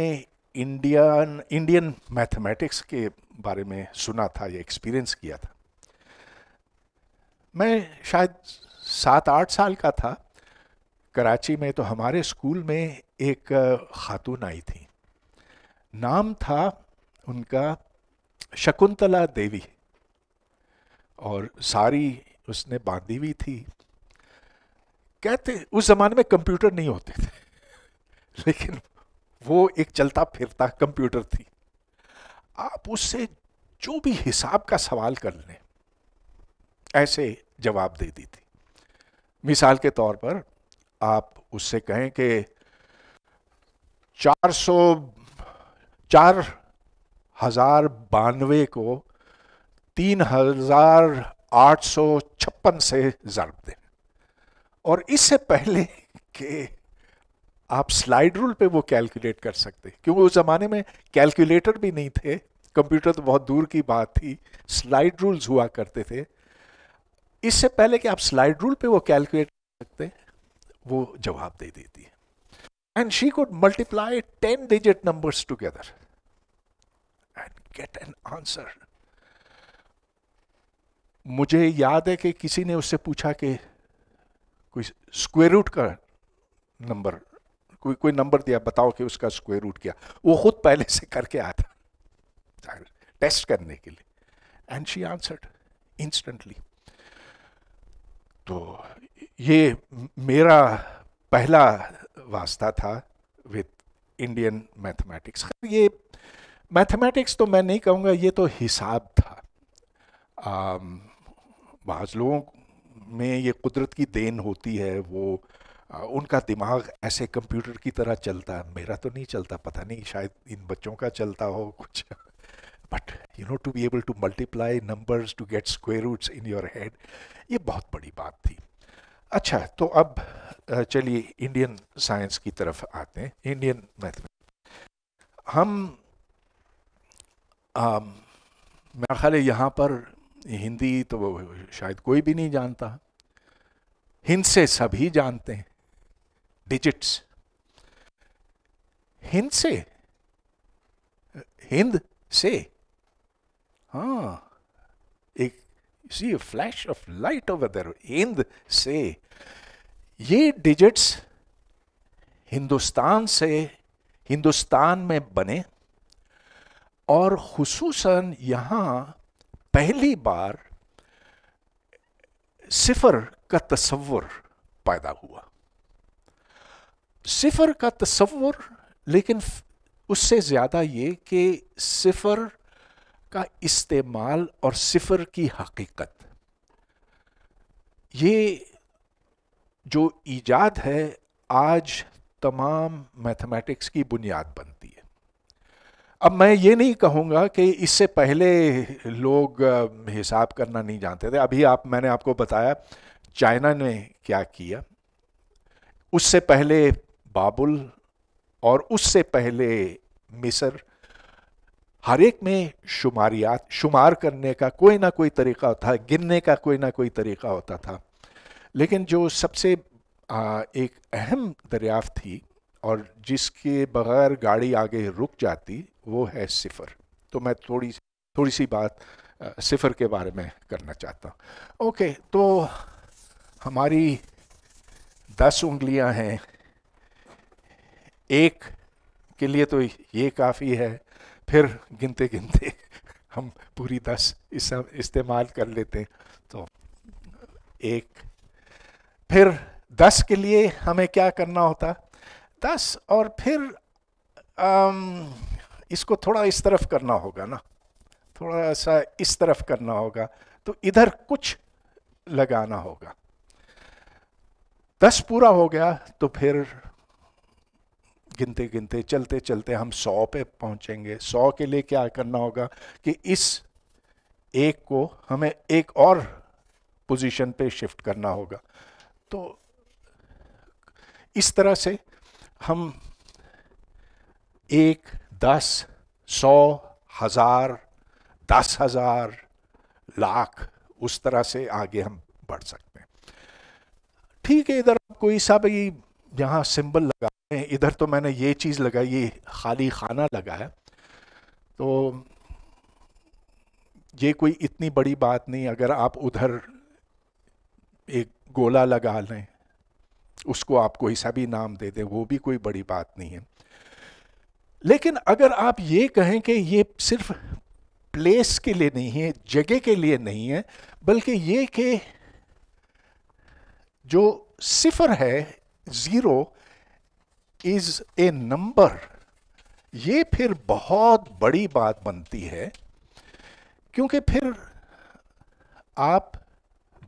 इंडियन इंडियन मैथमेटिक्स के बारे में सुना था या एक्सपीरियंस किया था मैं शायद सात आठ साल का था कराची में तो हमारे स्कूल में एक खातून आई थी नाम था उनका शकुंतला देवी और सारी उसने बांधी हुई थी कहते उस ज़माने में कंप्यूटर नहीं होते थे लेकिन वो एक चलता फिरता कंप्यूटर थी आप उससे जो भी हिसाब का सवाल कर लें ऐसे जवाब दे दी थी मिसाल के तौर पर आप उससे कहें कि 400 चार हजार बानवे को तीन हजार आठ सौ छप्पन से ज़र्ब दें और इससे पहले कि आप स्लाइड रूल पे वो कैलकुलेट कर सकते क्योंकि उस ज़माने में कैलकुलेटर भी नहीं थे कंप्यूटर तो बहुत दूर की बात थी स्लाइड रूल्स हुआ करते थे इससे पहले कि आप स्लाइड रूल पे वो कैलकुलेट कर सकते वो जवाब दे देती है and she could multiply ten digit numbers together and get an answer मुझे याद है कि किसी ने उससे पूछा कि कोई स्क्वेयर रूट का नंबर कोई कोई नंबर दिया बताओ कि उसका स्क्वायर रूट क्या वो खुद पहले से करके आता टेस्ट करने के लिए एंड शी आंसर्ड इंस्टेंटली तो ये मेरा पहला वास्ता था विद इंडियन मैथमेटिक्स ये मैथमेटिक्स तो मैं नहीं कहूँगा ये तो हिसाब था बाज़ लोगों में ये कुदरत की देन होती है वो उनका दिमाग ऐसे कंप्यूटर की तरह चलता है मेरा तो नहीं चलता पता नहीं शायद इन बच्चों का चलता हो कुछ but you know to be able to multiply numbers to get square roots in your head ये बहुत बड़ी बात थी अच्छा तो अब चलिए इंडियन साइंस की तरफ आते हैं इंडियन मैथ हम मेरा ख्याल यहाँ पर हिंदी तो शायद कोई भी नहीं जानता हिंद से सभी जानते हैं डिजिट्स हिंद से हिंद से हाँ एक सी flash of light of other Hind से ये डिजिट्स हिंदुस्तान से हिंदुस्तान में बने और खसूस यहां पहली बार सिफर का तस्वर पैदा हुआ सिफर का तस्वुर लेकिन उससे ज़्यादा ये कि सिफर का इस्तेमाल और सिफर की हकीकत ये जो ईजाद है आज तमाम मैथमेटिक्स की बुनियाद बनती है अब मैं ये नहीं कहूँगा कि इससे पहले लोग हिसाब करना नहीं जानते थे अभी आप मैंने आपको बताया चाइना ने क्या किया उससे पहले बाबुल और उससे पहले मिसर हर एक में शुमारियात शुमार करने का कोई ना कोई तरीका होता गिनने का कोई ना कोई तरीका होता था लेकिन जो सबसे एक अहम दरियाफ़ थी और जिसके बगैर गाड़ी आगे रुक जाती वो है सिफर तो मैं थोड़ी थोड़ी सी बात सिफर के बारे में करना चाहता हूँ ओके तो हमारी दस उंगलियां हैं एक के लिए तो ये काफ़ी है फिर गिनते गिनते हम पूरी दस इस इस्तेमाल कर लेते हैं तो एक फिर दस के लिए हमें क्या करना होता दस और फिर आम, इसको थोड़ा इस तरफ करना होगा ना थोड़ा सा इस तरफ करना होगा तो इधर कुछ लगाना होगा दस पूरा हो गया तो फिर गिनते गिनते चलते चलते हम सौ पे पहुंचेंगे सौ के लिए क्या करना होगा कि इस एक को हमें एक और पोजीशन पे शिफ्ट करना होगा तो इस तरह से हम एक दस सौ हजार दस हजार लाख उस तरह से आगे हम बढ़ सकते हैं ठीक है इधर कोई सा भी यहाँ सिंबल लगा इधर तो मैंने ये चीज़ लगाई ये खाली खाना लगा है तो ये कोई इतनी बड़ी बात नहीं अगर आप उधर एक गोला लगा लें उसको आप कोई सा भी नाम दे दें वो भी कोई बड़ी बात नहीं है लेकिन अगर आप ये कहें कि ये सिर्फ प्लेस के लिए नहीं है जगह के लिए नहीं है बल्कि ये कि जो सिफर है ज़ीरो इज ए नंबर ये फिर बहुत बड़ी बात बनती है क्योंकि फिर आप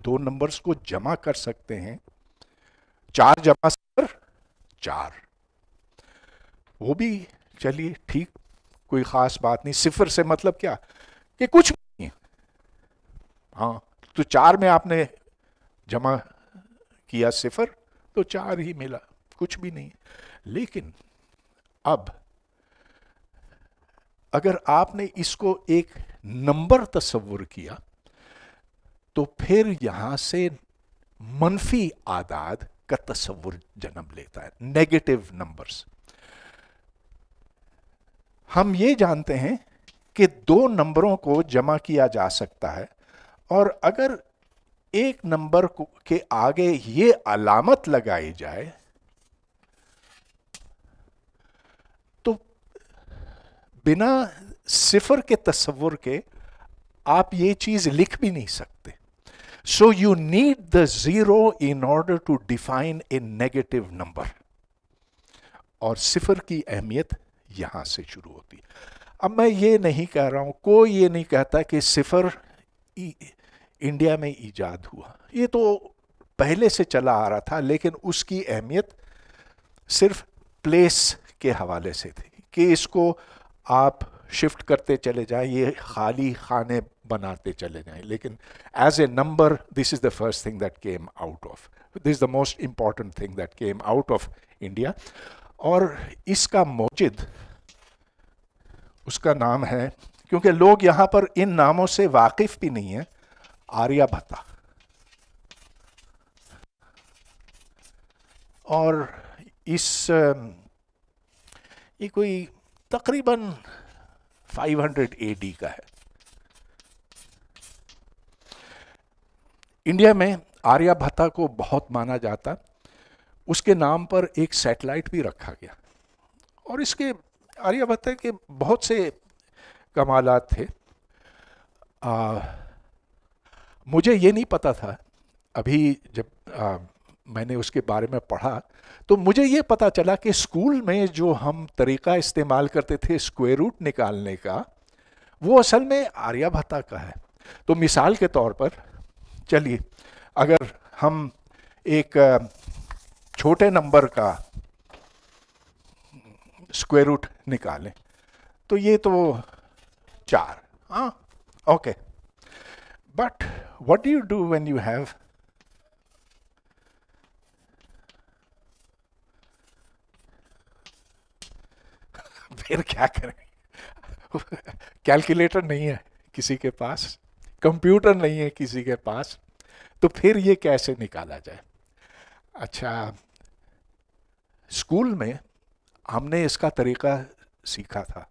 दो नंबर्स को जमा कर सकते हैं चार जमा सर चार वो भी चलिए ठीक कोई ख़ास बात नहीं सिफर से मतलब क्या कि कुछ नहीं हाँ तो चार में आपने जमा किया सिफर तो चार ही मिला कुछ भी नहीं लेकिन अब अगर आपने इसको एक नंबर तस्वुर किया तो फिर यहां से मनफी आदाद का तस्वुर जन्म लेता है नेगेटिव नंबर्स हम ये जानते हैं कि दो नंबरों को जमा किया जा सकता है और अगर एक नंबर के आगे ये अलामत लगाई जाए बिना सिफर के तस्वुर के आप ये चीज लिख भी नहीं सकते so you need the zero in order to define a negative number और सिफर की अहमियत यहां से शुरू होती अब मैं ये नहीं कह रहा हूं कोई ये नहीं कहता कि सिफर इंडिया में ईजाद हुआ ये तो पहले से चला आ रहा था लेकिन उसकी अहमियत सिर्फ प्लेस के हवाले से थी कि इसको आप शिफ्ट करते चले जाएं ये खाली खाने बनाते चले जाएं लेकिन as a number this is the first thing that came out of this is the most important thing that came out of India और इसका मौजिद उसका नाम है क्योंकि लोग यहाँ पर इन नामों से वाकिफ भी नहीं है आर्याभत्ता और इस ये कोई तकरीबन 500 एडी का है इंडिया में आर्यभट्टा को बहुत माना जाता उसके नाम पर एक सैटेलाइट भी रखा गया और इसके आर्यभट्टा के बहुत से कमालात थे आ, मुझे ये नहीं पता था अभी जब मैंने उसके बारे में पढ़ा तो मुझे ये पता चला कि स्कूल में जो हम तरीका इस्तेमाल करते थे स्क्वेयर रूट निकालने का वो असल में आर्यभत्ता का है तो मिसाल के तौर पर चलिए अगर हम एक छोटे नंबर का स्क्वेयर रूट निकालें तो ये तो चार हाँ okay but what do you do when you have फिर क्या करें कैलकुलेटर नहीं है किसी के पास कंप्यूटर नहीं है किसी के पास तो फिर ये कैसे निकाला जाए अच्छा स्कूल में हमने इसका तरीका सीखा था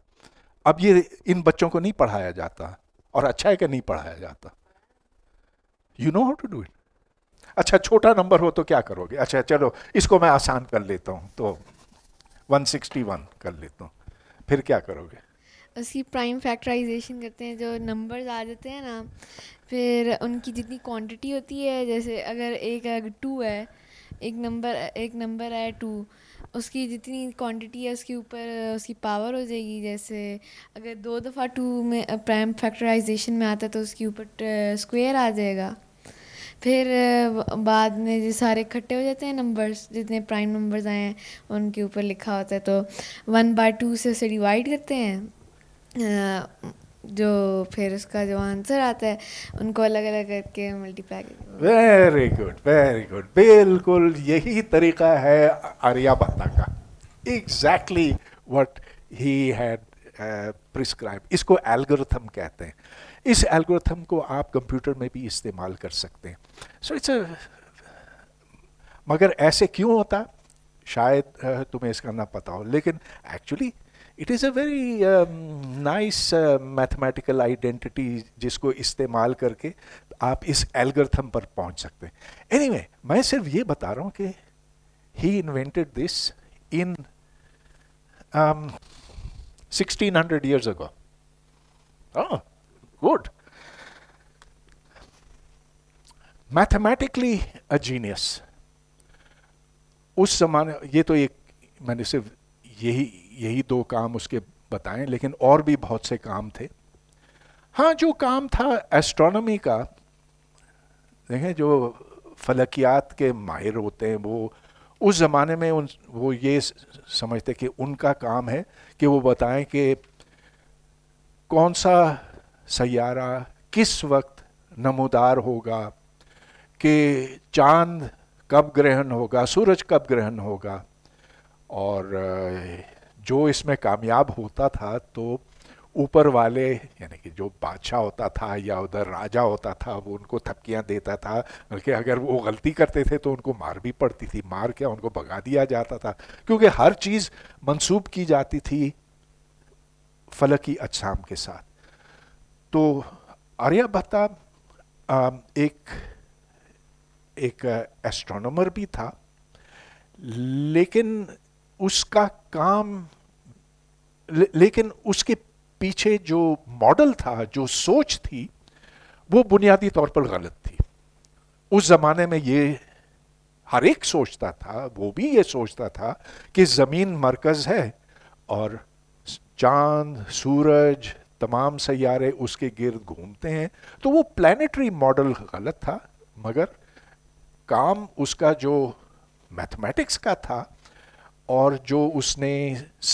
अब ये इन बच्चों को नहीं पढ़ाया जाता और अच्छा है कि नहीं पढ़ाया जाता you know how to do it अच्छा छोटा नंबर हो तो क्या करोगे अच्छा चलो इसको मैं आसान कर लेता हूँ तो 161 कर लेता हूँ फिर क्या करोगे उसकी प्राइम फैक्टराइजेशन करते हैं जो नंबर्स आ जाते हैं ना फिर उनकी जितनी क्वांटिटी होती है जैसे अगर एक टू है एक नंबर एक नंबर है टू उसकी जितनी क्वांटिटी है उसके ऊपर उसकी पावर हो जाएगी जैसे अगर दो दफ़ा टू में प्राइम फैक्टराइजेशन में आता है तो उसके ऊपर स्क्वायर uh, आ जाएगा फिर बाद में जो सारे इकट्ठे हो जाते हैं नंबर्स जितने प्राइम नंबर्स आए हैं उनके ऊपर लिखा होता है तो वन बाय टू से उसे डिवाइड करते हैं जो फिर उसका जो आंसर आता है उनको अलग अलग करके multiply very good very good बिल्कुल यही तरीका है आर्याबत्ता का exactly what he had prescribe इसको एल्गोरिथम कहते हैं इस एल्गोरिथम को आप कंप्यूटर में भी इस्तेमाल कर सकते हैं सो इट्स मगर ऐसे क्यों होता शायद तुम्हें इसका ना पता हो लेकिन actually it is a very nice mathematical identity जिसको इस्तेमाल करके आप इस एल्गोरिथम पर पहुंच सकते हैं एनी anyway, मैं सिर्फ ये बता रहा हूँ कि he invented this in 1600 years ago. Oh, good. Mathematically a genius उस जमाने ये तो एक मैंने सिर्फ यही यही दो काम उसके बताएं लेकिन और भी बहुत से काम थे हाँ जो काम था एस्ट्रोनॉमी का देखें जो फलकियात के माहिर होते हैं वो उस ज़माने में उन वो ये समझते कि उनका काम है कि वो बताएं कि कौन सा सैारा किस वक्त नमोदार होगा कि चांद कब ग्रहण होगा सूरज कब ग्रहण होगा और जो इसमें कामयाब होता था तो ऊपर वाले यानी कि जो बादशाह होता था या उधर राजा होता था वो उनको थपकियाँ देता था बल्कि अगर वो गलती करते थे तो उनको मार भी पड़ती थी मार क्या उनको भगा दिया जाता था क्योंकि हर चीज़ मंसूब की जाती थी फलकी अजसाम के साथ तो आर्यभट्टा एक एक एस्ट्रोनॉमर भी था लेकिन उसका काम ले, लेकिन उसके पीछे जो मॉडल था जो सोच थी वो बुनियादी तौर पर गलत थी उस ज़माने में ये हर एक सोचता था वो भी ये सोचता था कि ज़मीन मरकज़ है और चांद सूरज तमाम सैारे उसके गिर्द घूमते हैं तो वो प्लानिटरी मॉडल गलत था मगर काम उसका जो मैथमेटिक्स का था और जो उसने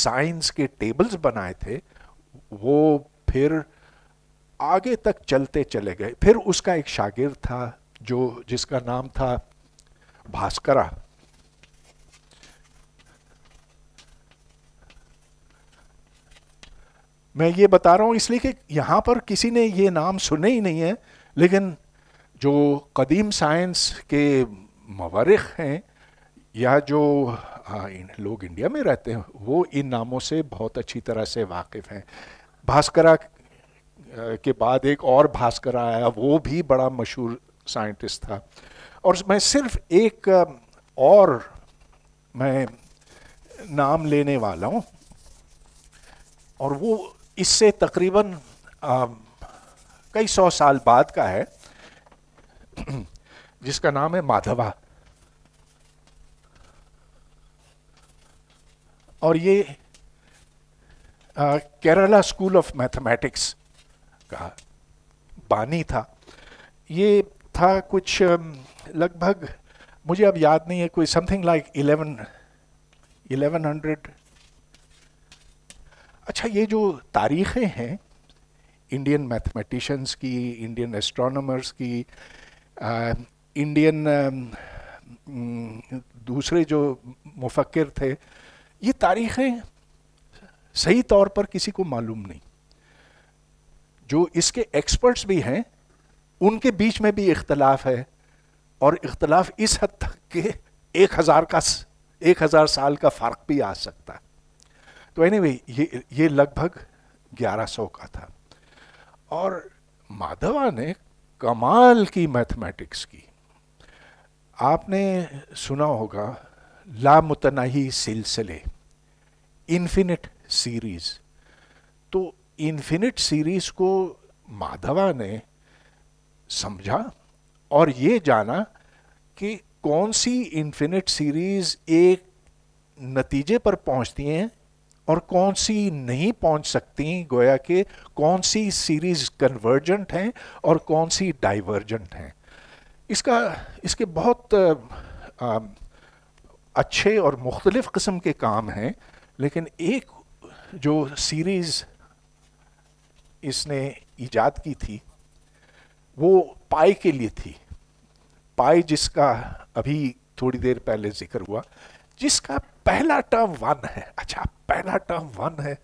साइंस के टेबल्स बनाए थे वो फिर आगे तक चलते चले गए फिर उसका एक शागिर था जो जिसका नाम था भास्करा मैं ये बता रहा हूं इसलिए कि यहां पर किसी ने ये नाम सुने ही नहीं है लेकिन जो कदीम साइंस के मवरख हैं या जो आ, हाँ, इन, लोग इंडिया में रहते हैं वो इन नामों से बहुत अच्छी तरह से वाकिफ़ हैं भास्करा के बाद एक और भास्करा आया वो भी बड़ा मशहूर साइंटिस्ट था और मैं सिर्फ एक और मैं नाम लेने वाला हूँ और वो इससे तकरीबन कई सौ साल बाद का है जिसका नाम है माधवा और ये केरला स्कूल ऑफ मैथमेटिक्स का बानी था ये था कुछ लगभग मुझे अब याद नहीं है कोई something like eleven eleven hundred अच्छा ये जो तारीखें हैं इंडियन मैथमेटिशंस की इंडियन एस्ट्रोनर्स की इंडियन दूसरे जो मुफक्र थे ये तारीखें सही तौर पर किसी को मालूम नहीं जो इसके एक्सपर्ट्स भी हैं उनके बीच में भी इख्तलाफ है और इख्तलाफ इस हद तक के एक हज़ार का एक हज़ार साल का फ़र्क भी आ सकता है तो एनीवे anyway, ये ये लगभग 1100 का था और माधवा ने कमाल की मैथमेटिक्स की आपने सुना होगा लामतनाही सिलसिले इन्फिनिट सीरीज तो इन्फिनिट सीरीज को माधवा ने समझा और ये जाना कि कौन सी इन्फिनिट सीरीज एक नतीजे पर पहुंचती हैं और कौन सी नहीं पहुंच सकती गोया के कौन सी सीरीज कन्वर्जेंट हैं और कौन सी डाइवर्जेंट हैं इसका इसके बहुत आ, अच्छे और मुख्तलिफ़ किस्म के काम हैं लेकिन एक जो सीरीज इसने ईजाद की थी वो पाई के लिए थी पाई जिसका अभी थोड़ी देर पहले जिक्र हुआ जिसका पहला टर्म वन है अच्छा पहला टर्म वन है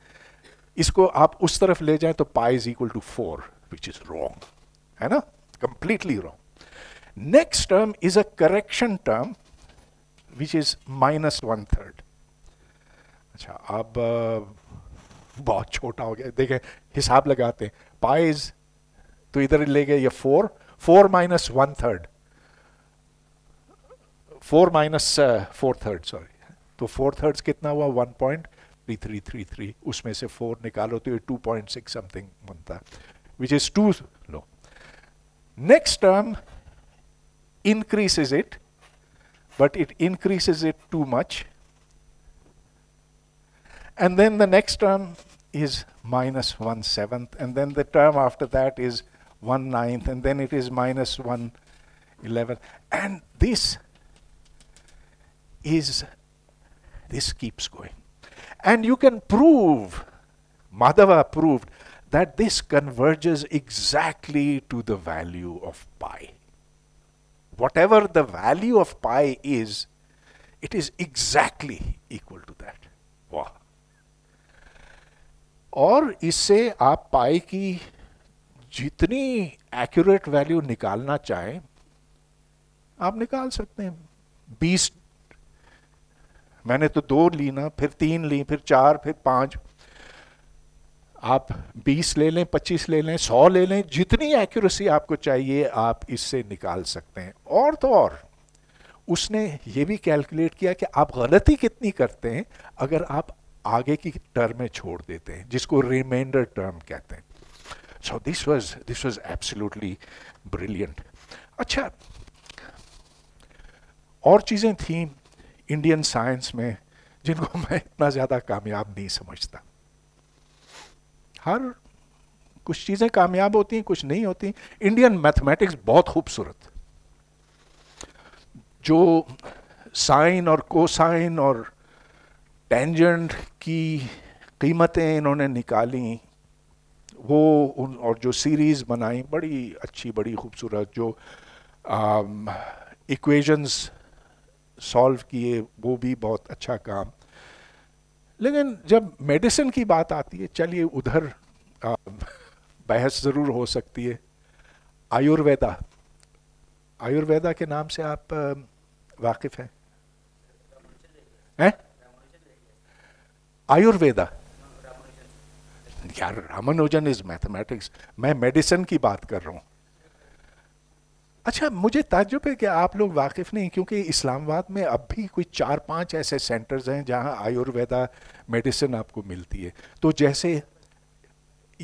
इसको आप उस तरफ ले जाएं तो pi is equal to four which is wrong है ना completely wrong next term is a correction term which is minus one third अच्छा अब बहुत छोटा हो गया देखे हिसाब लगाते हैं तो इधर ले गए ये four four minus one third four minus four third sorry तो फोर थर्ड कितना हुआ one point three three three three उसमें से फोर निकालो तो ये टू पॉइंट सिक्स समथिंग बनता which is too low next term increase is it but it increase is it too much And then the next term is minus 1 seventh, and then the term after that is 1 ninth, and then it is minus 1 And this is, this keeps going. And you can prove, Madhava proved, that this converges exactly to the value of pi. Whatever the value of pi is, it is exactly equal to that. और इससे आप पाए कि जितनी accurate value निकालना चाहें आप निकाल सकते हैं बीस मैंने तो दो ली ना फिर तीन ली फिर चार फिर पांच आप बीस ले लें पच्चीस ले लें सौ ले लें जितनी एक्यूरेसी आपको चाहिए आप इससे निकाल सकते हैं और तो और उसने ये भी कैलकुलेट किया कि आप गलती कितनी करते हैं अगर आप आगे की टर्म में छोड़ देते हैं जिसको रिमाइंडर टर्म कहते हैं so this was this was absolutely brilliant अच्छा और चीज़ें थी इंडियन साइंस में जिनको मैं इतना ज़्यादा कामयाब नहीं समझता हर कुछ चीज़ें कामयाब होती हैं कुछ नहीं होती इंडियन मैथमेटिक्स बहुत खूबसूरत जो साइन और कोसाइन और टेंजेंट की कीमतें इन्होंने निकाली वो उन और जो सीरीज़ बनाई बड़ी अच्छी बड़ी खूबसूरत जो इक्वेशंस um, सॉल्व किए वो भी बहुत अच्छा काम लेकिन जब मेडिसिन की बात आती है चलिए उधर आ, um, बहस ज़रूर हो सकती है आयुर्वेदा आयुर्वेदा के नाम से आप um, वाकिफ़ हैं हैं आयुर्वेदा यार रामानुजन इज मैथमेटिक्स मैं मेडिसिन की बात कर रहा हूं अच्छा मुझे ताजुब है कि आप लोग वाकिफ नहीं क्योंकि इस्लामाबाद में अब भी कोई चार पांच ऐसे सेंटर्स हैं जहां आयुर्वेदा मेडिसिन आपको मिलती है तो जैसे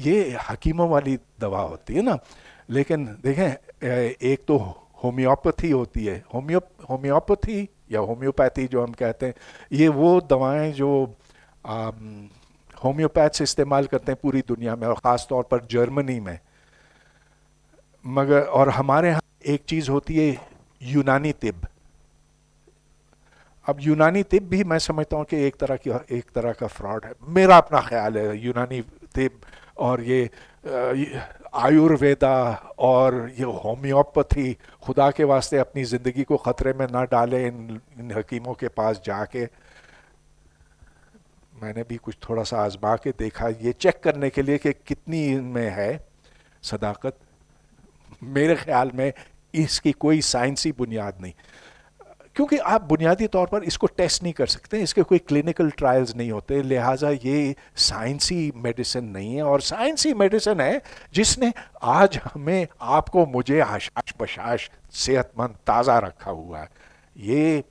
ये हकीमों वाली दवा होती है ना लेकिन देखें एक तो होम्योपैथी होती है होम्यो होम्योपैथी या होम्योपैथी जो हम कहते हैं ये वो दवाएं जो होम्योपैथ्स इस्तेमाल करते हैं पूरी दुनिया में और ख़ास तौर पर जर्मनी में मगर और हमारे यहाँ एक चीज़ होती है यूनानी तिब अब यूनानी तिब भी मैं समझता हूँ कि एक तरह की एक तरह का फ्रॉड है मेरा अपना ख्याल है यूनानी तिब और ये आयुर्वेदा और ये होम्योपैथी खुदा के वास्ते अपनी ज़िंदगी को ख़तरे में ना डालें इन इन हकीमों के पास जाके मैंने भी कुछ थोड़ा सा आजमा के देखा ये चेक करने के लिए कि कितनी इनमें है सदाकत मेरे ख्याल में इसकी कोई साइंसी बुनियाद नहीं क्योंकि आप बुनियादी तौर पर इसको टेस्ट नहीं कर सकते इसके कोई क्लिनिकल ट्रायल्स नहीं होते लिहाजा ये साइंसी मेडिसिन नहीं है और साइंसी मेडिसिन है जिसने आज हमें आपको मुझे आशाश बशाश सेहतमंद ताज़ा रखा हुआ है ये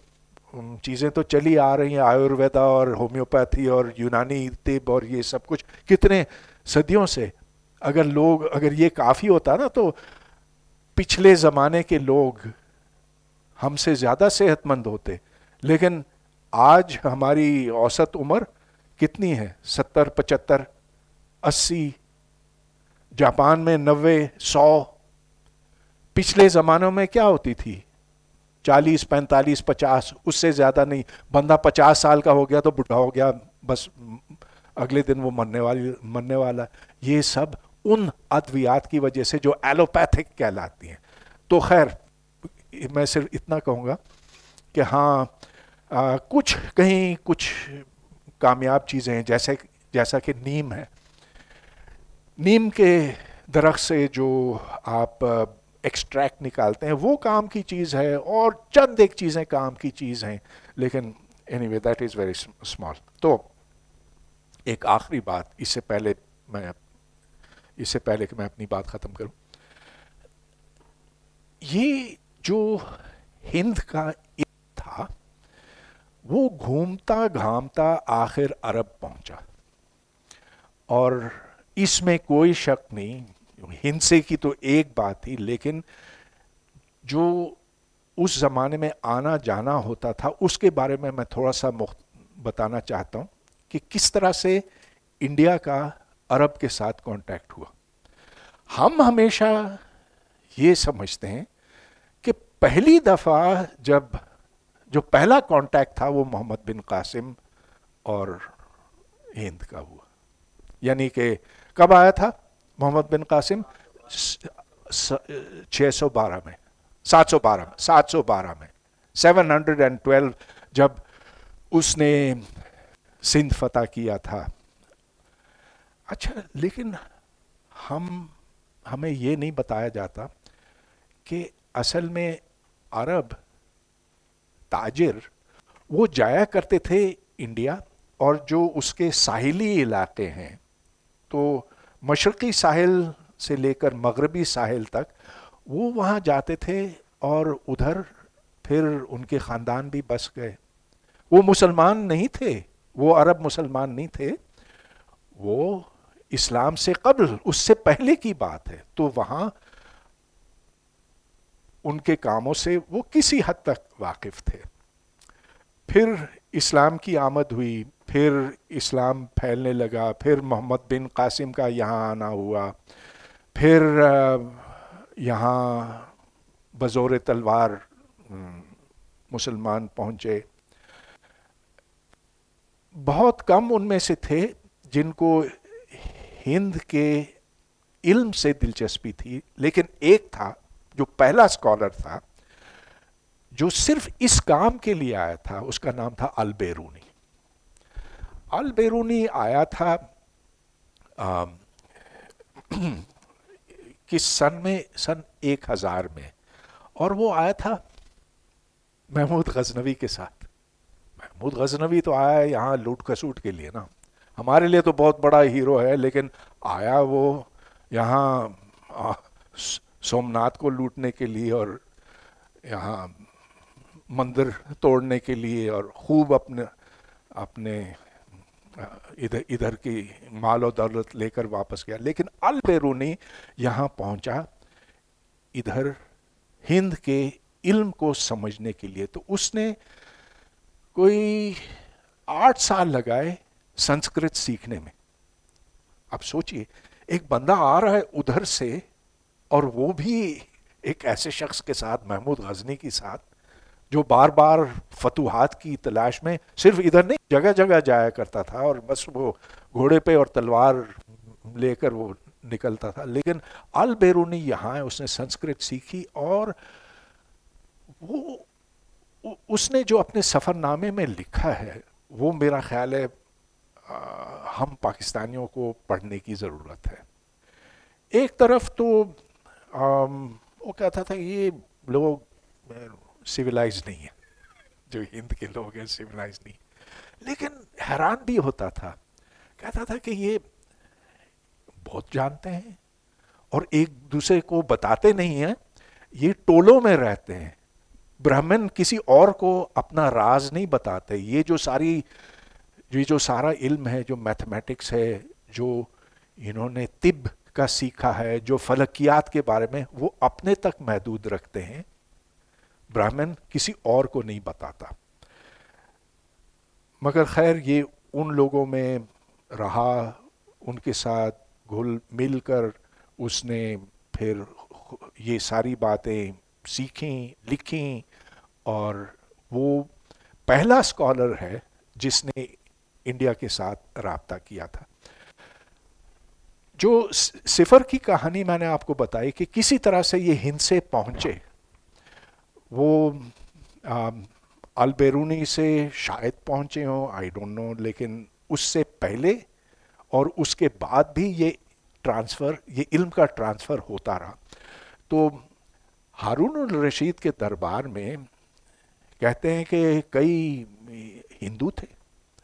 चीज़ें तो चली आ रही हैं आयुर्वेदा और होम्योपैथी और यूनानी तिब और ये सब कुछ कितने सदियों से अगर लोग अगर ये काफ़ी होता ना तो पिछले ज़माने के लोग हमसे ज़्यादा सेहतमंद होते लेकिन आज हमारी औसत उम्र कितनी है सत्तर पचहत्तर अस्सी जापान में नब्बे सौ पिछले ज़मानों में क्या होती थी चालीस पैंतालीस पचास उससे ज़्यादा नहीं बंदा पचास साल का हो गया तो बुढ़ा हो गया बस अगले दिन वो मरने वाली मरने वाला ये सब उन अद्वियात की वजह से जो एलोपैथिक कहलाती हैं तो खैर मैं सिर्फ इतना कहूँगा कि हाँ आ, कुछ कहीं कुछ कामयाब चीज़ें हैं जैसे जैसा कि नीम है नीम के दरख्त से जो आप एक्सट्रैक्ट निकालते हैं वो काम की चीज़ है और चंद एक चीज़ें काम की चीज़ हैं लेकिन anyway that is very small तो एक आखिरी बात इससे पहले मैं इससे पहले कि मैं अपनी बात ख़त्म करूं ये जो हिंद का था वो घूमता घामता आखिर अरब पहुंचा और इसमें कोई शक नहीं हिंसे की तो एक बात थी लेकिन जो उस ज़माने में आना जाना होता था उसके बारे में मैं थोड़ा सा बताना चाहता हूँ कि किस तरह से इंडिया का अरब के साथ कांटेक्ट हुआ हम हमेशा ये समझते हैं कि पहली दफ़ा जब जो पहला कांटेक्ट था वो मोहम्मद बिन कासिम और हिंद का हुआ यानी कि कब आया था मोहम्मद बिन कासिम छः सौ बारह में सात सौ बारह में सात सौ बारह में सेवन हंड्रेड एंड ट्वेल्व जब उसने सिंध फतह किया था अच्छा लेकिन हम हमें ये नहीं बताया जाता कि असल में अरब ताजिर वो जाया करते थे इंडिया और जो उसके साहिली इलाके हैं तो मशरक़ी साहिल से लेकर मगरबी साहिल तक वो वहाँ जाते थे और उधर फिर उनके ख़ानदान भी बस गए वो मुसलमान नहीं थे वो अरब मुसलमान नहीं थे वो इस्लाम से कबल उससे पहले की बात है तो वहाँ उनके कामों से वो किसी हद तक वाकिफ़ थे फिर इस्लाम की आमद हुई फिर इस्लाम फैलने लगा फिर मोहम्मद बिन कासिम का यहाँ आना हुआ फिर यहाँ बज़ोर तलवार मुसलमान पहुँचे बहुत कम उनमें से थे जिनको हिंद के इल्म से दिलचस्पी थी लेकिन एक था जो पहला स्कॉलर था जो सिर्फ इस काम के लिए आया था उसका नाम था अलबेरून अल बेरूनी आया था किस सन में सन एक हज़ार में और वो आया था महमूद गजनवी के साथ महमूद गजनवी तो आया यहाँ लूट कसूट के लिए ना हमारे लिए तो बहुत बड़ा हीरो है लेकिन आया वो यहाँ सोमनाथ को लूटने के लिए और यहाँ मंदिर तोड़ने के लिए और खूब अपने अपने इधर इधर की माल और दौलत लेकर वापस गया लेकिन अल बेरूनी यहाँ पहुँचा इधर हिंद के इल्म को समझने के लिए तो उसने कोई आठ साल लगाए संस्कृत सीखने में अब सोचिए एक बंदा आ रहा है उधर से और वो भी एक ऐसे शख्स के साथ महमूद गजनी के साथ जो बार बार फतूहत की तलाश में सिर्फ इधर नहीं जगह जगह जाया करता था और बस वो घोड़े पे और तलवार लेकर वो निकलता था लेकिन अल बेरूनी यहाँ उसने संस्कृत सीखी और वो उसने जो अपने सफ़रनामे में लिखा है वो मेरा ख्याल है हम पाकिस्तानियों को पढ़ने की ज़रूरत है एक तरफ तो आ, वो कहता था ये लोग सिविलाइज नहीं है जो हिंद के लोग हैं सिविलाइज नहीं लेकिन हैरान भी होता था कहता था कि ये बहुत जानते हैं और एक दूसरे को बताते नहीं हैं ये टोलों में रहते हैं ब्राह्मण किसी और को अपना राज नहीं बताते ये जो सारी ये जो सारा इल्म है जो मैथमेटिक्स है जो इन्होंने तिब का सीखा है जो फलकियात के बारे में वो अपने तक महदूद रखते हैं ब्राह्मण किसी और को नहीं बताता मगर खैर ये उन लोगों में रहा उनके साथ घुल मिल कर उसने फिर ये सारी बातें सीखी लिखी और वो पहला स्कॉलर है जिसने इंडिया के साथ रबता किया था जो सिफर की कहानी मैंने आपको बताई कि किसी तरह से ये हिंसे पहुंचे वो अलबेरूनी um, से शायद पहुंचे हों आई डोंट नो लेकिन उससे पहले और उसके बाद भी ये ट्रांसफ़र ये इल्म का ट्रांसफ़र होता रहा तो हारून रशीद के दरबार में कहते हैं कि कई हिंदू थे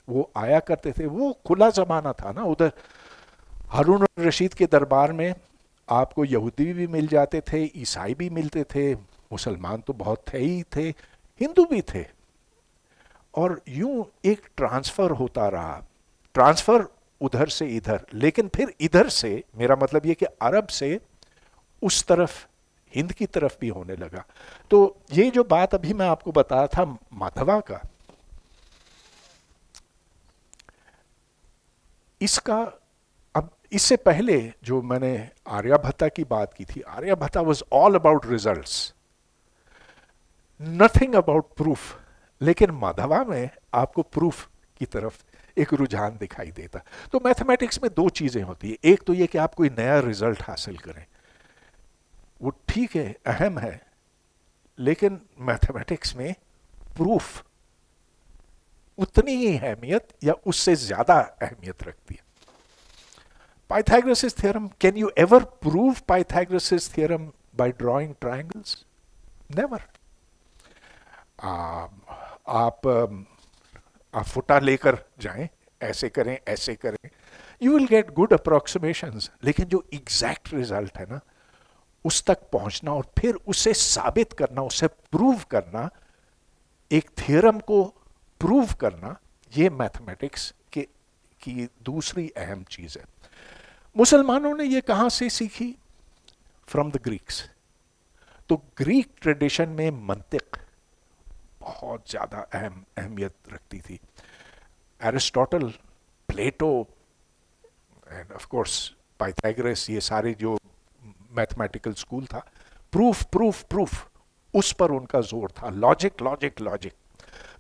वो आया करते थे वो खुला ज़माना था ना उधर हारून रशीद के दरबार में आपको यहूदी भी मिल जाते थे ईसाई भी मिलते थे मुसलमान तो बहुत थे ही थे हिंदू भी थे और यूं एक ट्रांसफर होता रहा ट्रांसफर उधर से इधर लेकिन फिर इधर से मेरा मतलब ये कि अरब से उस तरफ हिंद की तरफ भी होने लगा तो ये जो बात अभी मैं आपको बताया था माधवा का इसका अब इससे पहले जो मैंने आर्यभट्टा की बात की थी Aryabhata was all about result nothing about proof लेकिन माधवा में आपको प्रूफ की तरफ एक रुझान दिखाई देता तो मैथमेटिक्स में दो चीज़ें होती है एक तो ये कि आप कोई नया रिजल्ट हासिल करें वो ठीक है अहम है लेकिन मैथमेटिक्स में प्रूफ उतनी ही अहमियत या उससे ज़्यादा अहमियत रखती है Pythagoras theorem can you ever prove Pythagoras theorem by drawing triangles never आ, आप आप फुटा लेकर जाएं ऐसे करें ऐसे करें you will get good approximation लेकिन जो एग्जैक्ट रिजल्ट है ना उस तक पहुंचना और फिर उसे साबित करना उसे प्रूव करना एक थ्योरम को प्रूव करना ये मैथमेटिक्स के की दूसरी अहम चीज़ है मुसलमानों ने ये कहां से सीखी फ्रॉम द ग्रीक्स तो ग्रीक ट्रेडिशन में मंतिक बहुत ज़्यादा अहम अहमियत रखती थी Aristotle Plato and of course Pythagoras ये सारे जो मैथमेटिकल स्कूल था प्रूफ प्रूफ प्रूफ उस पर उनका जोर था लॉजिक लॉजिक लॉजिक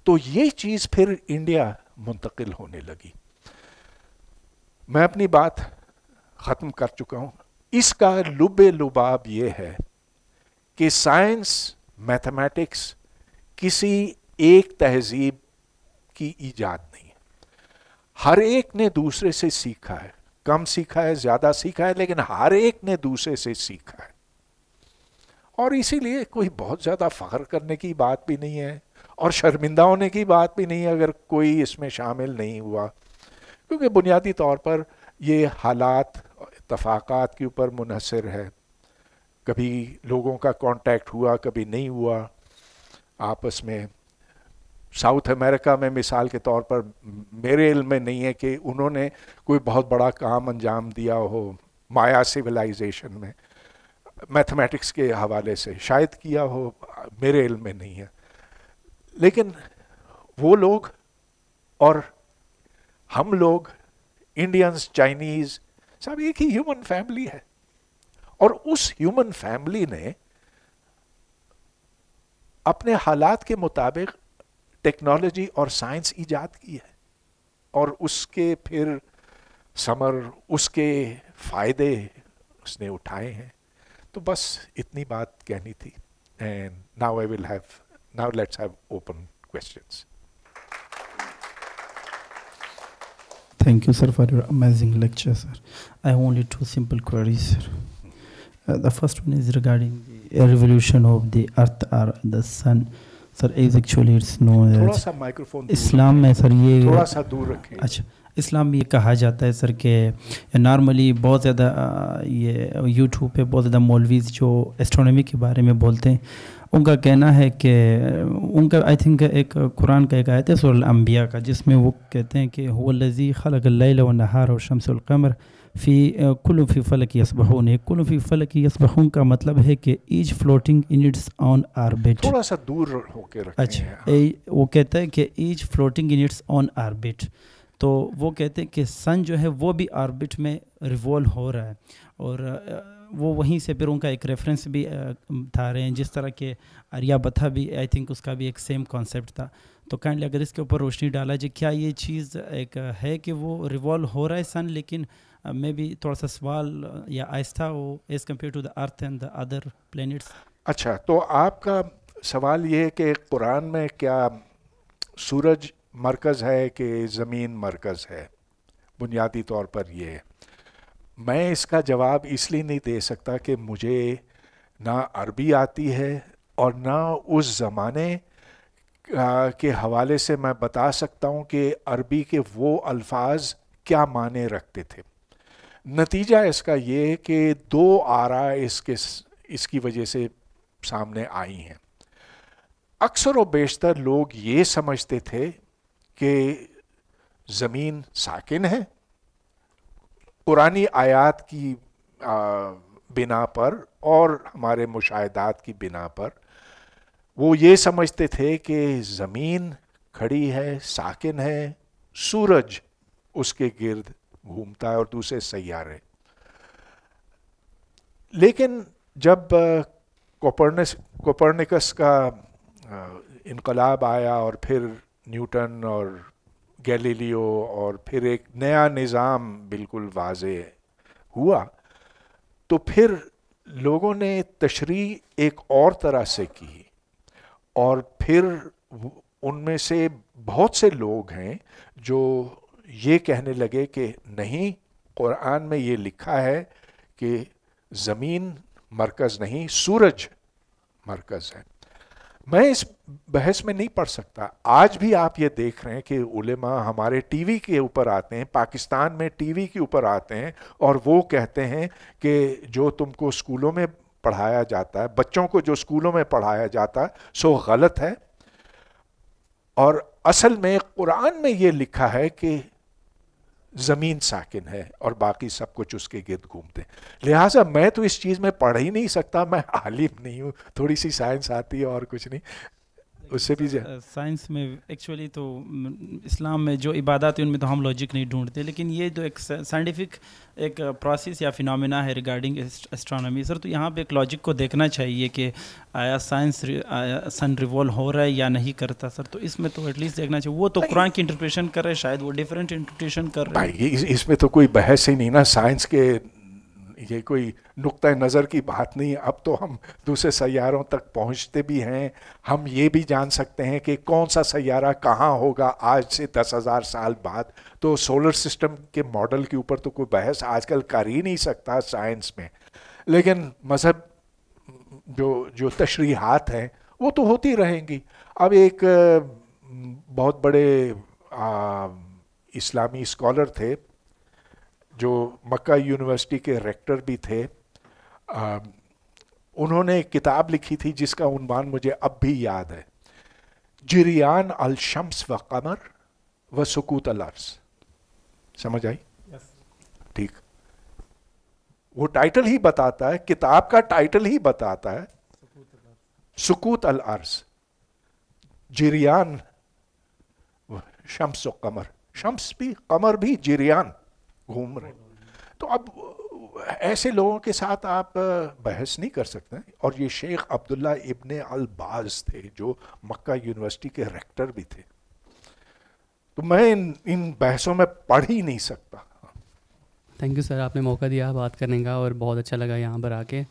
तो ये चीज़ फिर इंडिया मुंतकिल होने लगी मैं अपनी बात ख़त्म कर चुका हूँ इसका लुबे लुबाब ये है कि साइंस मैथमेटिक्स किसी एक तहजीब की ईजाद नहीं है हर एक ने दूसरे से सीखा है कम सीखा है ज़्यादा सीखा है लेकिन हर एक ने दूसरे से सीखा है और इसीलिए कोई बहुत ज़्यादा फ़ख्र करने की बात भी नहीं है और शर्मिंदा होने की बात भी नहीं है अगर कोई इसमें शामिल नहीं हुआ क्योंकि बुनियादी तौर पर ये हालात इतफाक़ात के ऊपर मुनहसर है कभी लोगों का कांटेक्ट हुआ कभी नहीं हुआ आपस में साउथ अमेरिका में मिसाल के तौर पर मेरे इल्म में नहीं है कि उन्होंने कोई बहुत बड़ा काम अंजाम दिया हो माया सिविलाइजेशन में मैथमेटिक्स के हवाले से शायद किया हो मेरे इल्म में नहीं है लेकिन वो लोग और हम लोग इंडियंस चाइनीज़ सब एक ही ह्यूमन फैमिली है और उस ह्यूमन फैमिली ने अपने हालात के मुताबिक टेक्नोलॉजी और साइंस ईजाद की है और उसके फिर समर उसके फायदे उसने उठाए हैं तो बस इतनी बात कहनी थी and now I will have now let's have open questions thank you sir for your amazing lecture sir I only two simple query sir the first one is regarding the revolution of the earth or the sun sir is actually it's no थोड़ा सा microphone इस्लाम में sir ये थोड़ा सा दूर इस्लाम में अच्छा, ये कहा जाता है सर के नॉर्मली बहुत ज़्यादा ये यूट्यूब पे बहुत ज़्यादा मौलवीज़ जो एस्ट्रोनॉमी के बारे में बोलते हैं उनका कहना है कि उनका आई थिंक एक कुरान का एक आयत है सुरल अम्बिया का जिसमें वो कहते हैं कि हो लजी खलक नहार और शमसमर फ़ी कुल फ़ी फलक यसबहून कुल फ़ी फलक यसबहून का मतलब है कि is floating in its on orbit थोड़ा सा दूर होकर अच्छा ए, वो कहता है कि is floating in its on orbit तो वो कहते हैं कि सन जो है वो भी आर्बिट में रिवॉल्व हो रहा है और वो वहीं से फिर उनका एक रेफरेंस भी था रहे हैं जिस तरह के आर्याबथा भी आई थिंक उसका भी एक सेम कॉन्सेप्ट था तो काइंडली अगर इसके ऊपर रोशनी डाला जाए क्या ये चीज़ एक है कि वो रिवॉल्व हो रहा है सन लेकिन मे बी थोड़ा सा सवाल या आहिस्ता हो as compare to the earth and the other planets अच्छा तो आपका सवाल ये है कि कुरान में क्या सूरज मरकज़ है कि ज़मीन मरकज़ है बुनियादी तौर पर यह है मैं इसका जवाब इसलिए नहीं दे सकता कि मुझे ना अरबी आती है और ना उस ज़माने के हवाले से मैं बता सकता हूँ कि अरबी के वो अल्फाज क्या माने रखते थे नतीजा इसका ये है कि दो आरा इसके इसकी वजह से सामने आई हैं अक्सर व बेशतर लोग ये समझते थे कि ज़मीन साकिन है पुरानी आयात की बिना पर और हमारे मुशाहदात की बिना पर वो ये समझते थे कि ज़मीन खड़ी है साकिन है सूरज उसके गिर्द घूमता है और दूसरे सैारे लेकिन जब कोपरनस कोपरनिकस का इनकलाब आया और फिर न्यूटन और गैलीलियो और फिर एक नया निज़ाम बिल्कुल वाज हुआ तो फिर लोगों ने तशरी एक और तरह से की और फिर उनमें से बहुत से लोग हैं जो ये कहने लगे कि नहीं कुरान में ये लिखा है कि ज़मीन मरकज़ नहीं सूरज मरकज़ है मैं इस बहस में नहीं पढ़ सकता आज भी आप ये देख रहे हैं कि उलेमा हमारे टीवी के ऊपर आते हैं पाकिस्तान में टीवी के ऊपर आते हैं और वो कहते हैं कि जो तुमको स्कूलों में पढ़ाया जाता है बच्चों को जो स्कूलों में पढ़ाया जाता है सो गलत है और असल में कुरान में ये लिखा है कि ज़मीन साकिन है और बाकी सब कुछ उसके गिर्द घूमते हैं लिहाजा मैं तो इस चीज़ में पढ़ ही नहीं सकता मैं आलिम नहीं हूँ थोड़ी सी साइंस आती है और कुछ नहीं उससे भी साइंस में एक्चुअली तो इस्लाम में जो इबादत है उनमें तो हम लॉजिक नहीं ढूंढते लेकिन ये जो तो एक साइंटिफिक एक प्रोसेस या फिनमिना है रिगार्डिंग एस्ट्रोनॉमी सर तो यहाँ पे एक लॉजिक को देखना चाहिए कि आया साइंस सन रिवॉल्व हो रहा है या नहीं करता सर तो इसमें तो एटलीस्ट देखना चाहिए वो तो कुरान की इंटरप्रिटेशन कर रहे शायद वो डिफरेंट इंटरप्रिटेशन कर रहे हैं इसमें तो कोई बहस ही नहीं ना साइंस के ये कोई नुक़ नज़र की बात नहीं अब तो हम दूसरे सैारों तक पहुंचते भी हैं हम ये भी जान सकते हैं कि कौन सा सैारा कहाँ होगा आज से दस हज़ार साल बाद तो सोलर सिस्टम के मॉडल के ऊपर तो कोई बहस आजकल कर ही नहीं सकता साइंस में लेकिन मज़हब जो जो तशरीहत हैं वो तो होती रहेंगी अब एक बहुत बड़े आ, इस्लामी स्कॉलर थे जो मक्का यूनिवर्सिटी के रेक्टर भी थे आ, उन्होंने एक किताब लिखी थी जिसका उनवान मुझे अब भी याद है जिरियान अल शम्स व कमर व सुकूत अल अर्स समझ आई yes. ठीक वो टाइटल ही बताता है किताब का टाइटल ही बताता है सुकूत अल अर्स जिरियान शम्स व कमर शम्स भी कमर भी जिरियान घूम रहे तो अब ऐसे लोगों के साथ आप बहस नहीं कर सकते और ये शेख अब्दुल्ला इब्न अलबाज थे जो मक्का यूनिवर्सिटी के रेक्टर भी थे तो मैं इन इन बहसों में पढ़ ही नहीं सकता थैंक यू सर आपने मौका दिया बात करने का और बहुत अच्छा लगा यहाँ पर आके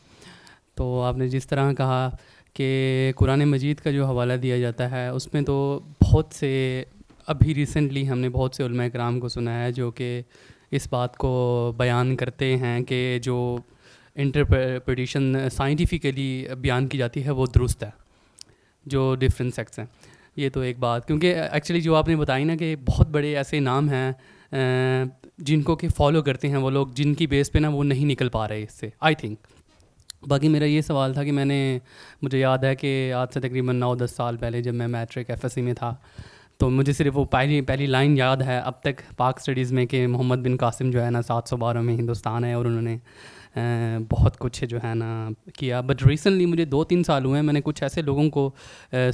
तो आपने जिस तरह कहा कि कुरान मजीद का जो हवाला दिया जाता है उसमें तो बहुत से अभी रिसेंटली हमने बहुत से कराम को सुना है जो कि इस बात को बयान करते हैं कि जो इंटरप्रटेशन साइंटिफिकली बयान की जाती है वो दुरुस्त है जो डिफरेंट सेक्ट्स हैं ये तो एक बात क्योंकि एक्चुअली जो आपने बताई ना कि बहुत बड़े ऐसे नाम हैं जिनको कि फॉलो करते हैं वो लोग जिनकी बेस पे ना वो नहीं निकल पा रहे इससे आई थिंक बाकी मेरा ये सवाल था कि मैंने मुझे याद है कि आज से तकरीबन नौ दस साल पहले जब मैं मैट्रिक एफ में था तो मुझे सिर्फ वो पहली पहली लाइन याद है अब तक पाक स्टडीज़ में कि मोहम्मद बिन कासिम जो है ना सात सौ बारह में हिंदुस्तान है और उन्होंने बहुत कुछ जो है ना किया बट रिसेंटली मुझे दो तीन साल हुए हैं मैंने कुछ ऐसे लोगों को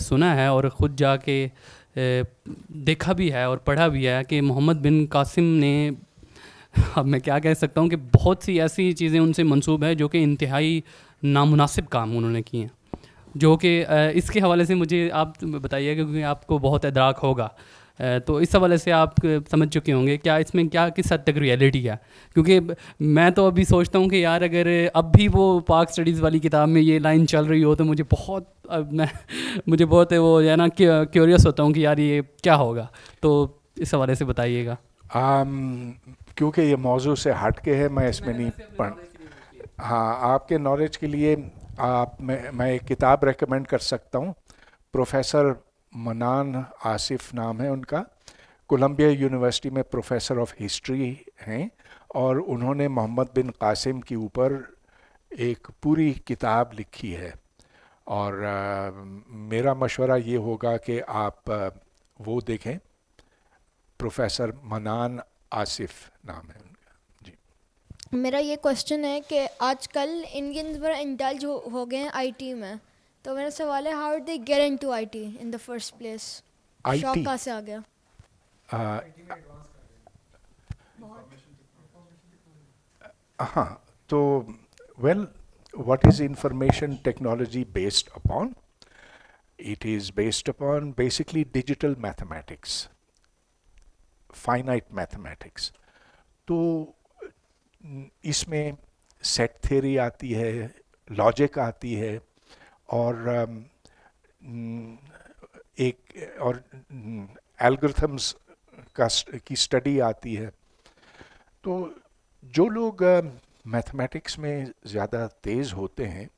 सुना है और ख़ुद जाके देखा भी है और पढ़ा भी है कि मोहम्मद बिन कासिम ने अब मैं क्या कह सकता हूँ कि बहुत सी ऐसी चीज़ें उनसे मंसूब है जो कि इंतहाई नामुनासिब काम उन्होंने किए हैं जो कि इसके हवाले से मुझे आप बताइएगा क्योंकि आपको बहुत अदराक होगा तो इस हवाले से आप समझ चुके होंगे क्या इसमें क्या किस हद तक रियलिटी है क्योंकि मैं तो अभी सोचता हूँ कि यार अगर अब भी वो पाक स्टडीज़ वाली किताब में ये लाइन चल रही हो तो मुझे बहुत अब मैं मुझे बहुत वो है ना क्यूरियस होता हूँ कि यार ये क्या होगा तो इस हवाले से बताइएगा क्योंकि ये मौजू से हट के है मैं इसमें नहीं पढ़ हाँ आपके नॉलेज के लिए आप मैं मैं एक किताब रेकमेंड कर सकता हूँ प्रोफेसर मनान आसिफ नाम है उनका कोलंबिया यूनिवर्सिटी में प्रोफेसर ऑफ हिस्ट्री हैं और उन्होंने मोहम्मद बिन कासिम के ऊपर एक पूरी किताब लिखी है और आ, मेरा मशवरा ये होगा कि आप आ, वो देखें प्रोफेसर मनान आसिफ नाम है मेरा ये क्वेश्चन है कि आजकल इंडियन पर इंटेलज हो गए हैं आईटी में तो मेरा सवाल है how they get into IT in the first place शौक कहाँ से आ गया uh, uh, हाँ तो well what is information technology based upon it is based upon basically digital mathematics finite mathematics तो इसमें सेट थ्योरी आती है लॉजिक आती है और um, mm, एक और एल्गोरिथम्स mm, का की स्टडी आती है तो जो लोग मैथमेटिक्स um, में ज़्यादा तेज़ होते हैं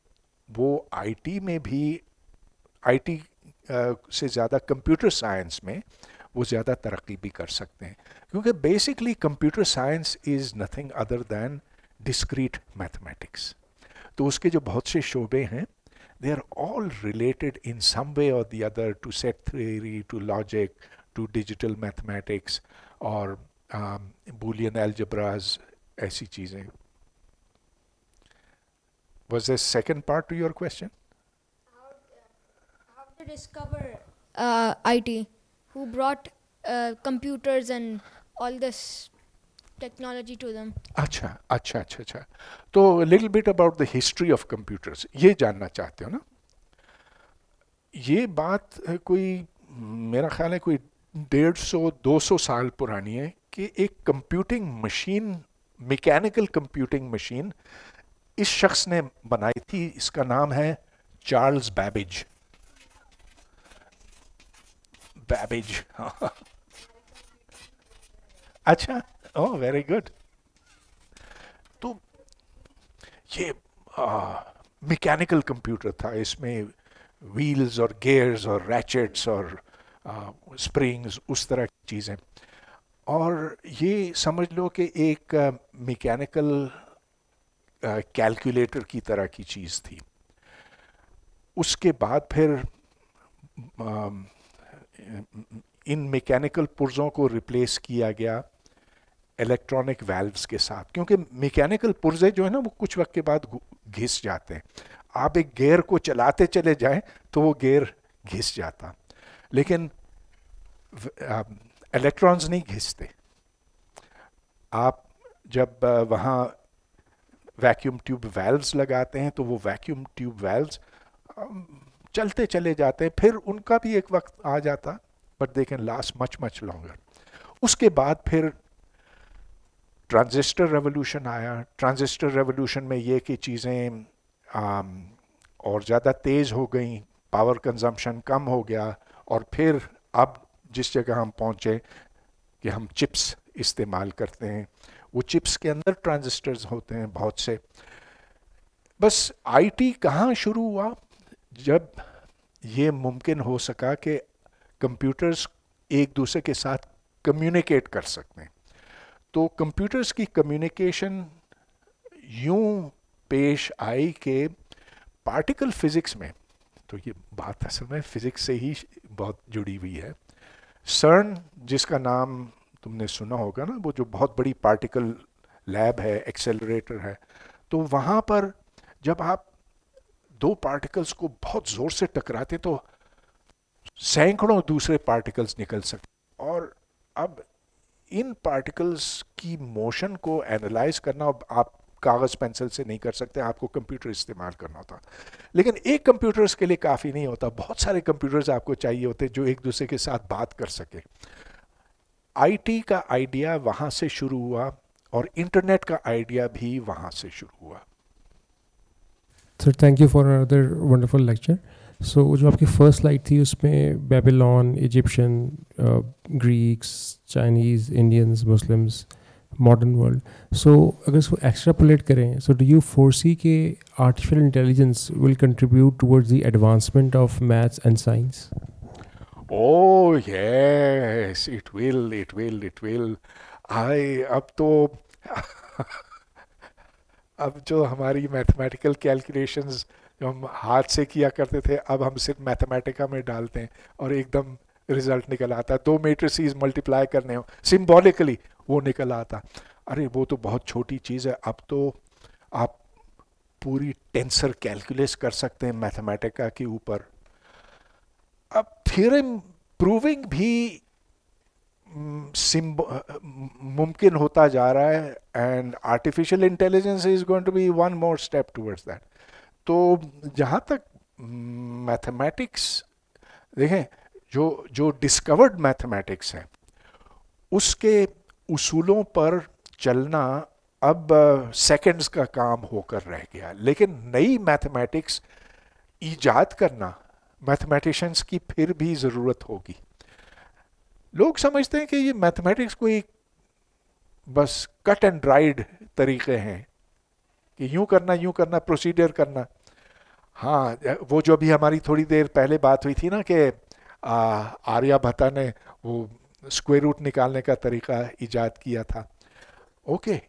वो आईटी में भी आईटी uh, से ज़्यादा कंप्यूटर साइंस में वो ज़्यादा तरक्की भी कर सकते हैं क्योंकि basically computer science is nothing other than discrete mathematics तो उसके जो बहुत से शोबे हैं they are all related in some way और the other to set theory to logic to digital mathematics और बुलियन एल्जब्राज ऐसी चीज़ें was the second part to your question discover I T who brought uh, computers and all this technology to them. अच्छा अच्छा अच्छा अच्छा तो little bit about the history of computers ये जानना चाहते हो ना ये बात कोई मेरा ख्याल है कोई डेढ़ सौ दो सौ साल पुरानी है कि एक computing machine mechanical computing machine इस शख्स ने बनाई थी इसका नाम है चार्ल्स बैबिज Babbage. अच्छा ओ वेरी गुड तो ये मैकेनिकल कंप्यूटर था इसमें व्हील्स और गेयर्स और रैचेट्स और स्प्रिंग्स उस तरह की चीज़ें और ये समझ लो कि एक मैकेनिकल कैलकुलेटर की तरह की चीज़ थी उसके बाद फिर इन मैकेनिकल पुर्जों को रिप्लेस किया गया इलेक्ट्रॉनिक वाल्व्स के साथ क्योंकि मैकेनिकल पुर्जे जो है ना वो कुछ वक्त के बाद घिस जाते हैं आप एक गेयर को चलाते चले जाएं तो वो गेयर घिस जाता लेकिन इलेक्ट्रॉन्स नहीं घिसते आप जब वहाँ वैक्यूम ट्यूब वेल्व्स लगाते हैं तो वो वैक्यूम ट्यूब वेल्व्स चलते चले जाते फिर उनका भी एक वक्त आ जाता but they can last much much longer उसके बाद फिर ट्रांजिस्टर रेवोल्यूशन आया ट्रांजिस्टर रेवोल्यूशन में ये कि चीज़ें और ज़्यादा तेज़ हो गई पावर कंजम्पशन कम हो गया और फिर अब जिस जगह हम पहुँचे कि हम चिप्स इस्तेमाल करते हैं वो चिप्स के अंदर ट्रांजिस्टर्स होते हैं बहुत से बस आईटी कहाँ शुरू हुआ जब ये मुमकिन हो सका कि कंप्यूटर्स एक दूसरे के साथ कम्युनिकेट कर सकते हैं तो कंप्यूटर्स की कम्युनिकेशन यूं पेश आई कि पार्टिकल फिज़िक्स में तो ये बात असल में फ़िज़िक्स से ही बहुत जुड़ी हुई है सर्न जिसका नाम तुमने सुना होगा ना वो जो बहुत बड़ी पार्टिकल लैब है एक्सेलरेटर है तो वहाँ पर जब आप दो पार्टिकल्स को बहुत जोर से टकराते तो सैकड़ों दूसरे पार्टिकल्स निकल सकते और अब इन पार्टिकल्स की मोशन को एनालाइज करना आप कागज़ पेंसिल से नहीं कर सकते आपको कंप्यूटर इस्तेमाल करना होता लेकिन एक कंप्यूटर्स के लिए काफ़ी नहीं होता बहुत सारे कंप्यूटर्स आपको चाहिए होते जो एक दूसरे के साथ बात कर सके आईटी का आइडिया वहां से शुरू हुआ और इंटरनेट का आइडिया भी वहां से शुरू हुआ sir thank you for other wonderful lecture so जो आपकी फर्स्ट लाइट थी उसमें Babylon Egyptian Greeks Chinese Indians Muslims modern world so अगर इसको एक्स्ट्रापोलेट करें सो डू यू फोर्सी के artificial intelligence will contribute towards the advancement of maths and science oh yes it will it will it will I अब तो अब जो हमारी mathematical calculations जो हम हाथ से किया करते थे अब हम सिर्फ मैथमेटिका में डालते हैं और एकदम रिजल्ट निकल आता दो मेट्रिसीज मल्टीप्लाई करने हो सिम्बॉलिकली वो निकल आता अरे वो तो बहुत छोटी चीज़ है अब तो आप पूरी टेंसर कैलकुलेस कर सकते हैं मैथमेटिका के ऊपर अब थियरम प्रूविंग भी मुमकिन होता जा रहा है and artificial intelligence is going to be one more step towards that तो जहाँ तक मैथमेटिक्स mm, देखें जो जो डिस्कवर्ड मैथमेटिक्स हैं उसके उसूलों पर चलना अब सेकंड्स uh, का काम होकर रह गया लेकिन नई मैथमेटिक्स ईजाद करना मैथमेटिशंस की फिर भी ज़रूरत होगी लोग समझते हैं कि ये मैथमेटिक्स कोई बस कट एंड ड्राइड तरीके हैं कि यूं करना यूं करना प्रोसीडर करना हाँ वो जो अभी हमारी थोड़ी देर पहले बात हुई थी ना कि भत्ता ने वो स्क्वेयर रूट निकालने का तरीका ईजाद किया था ओके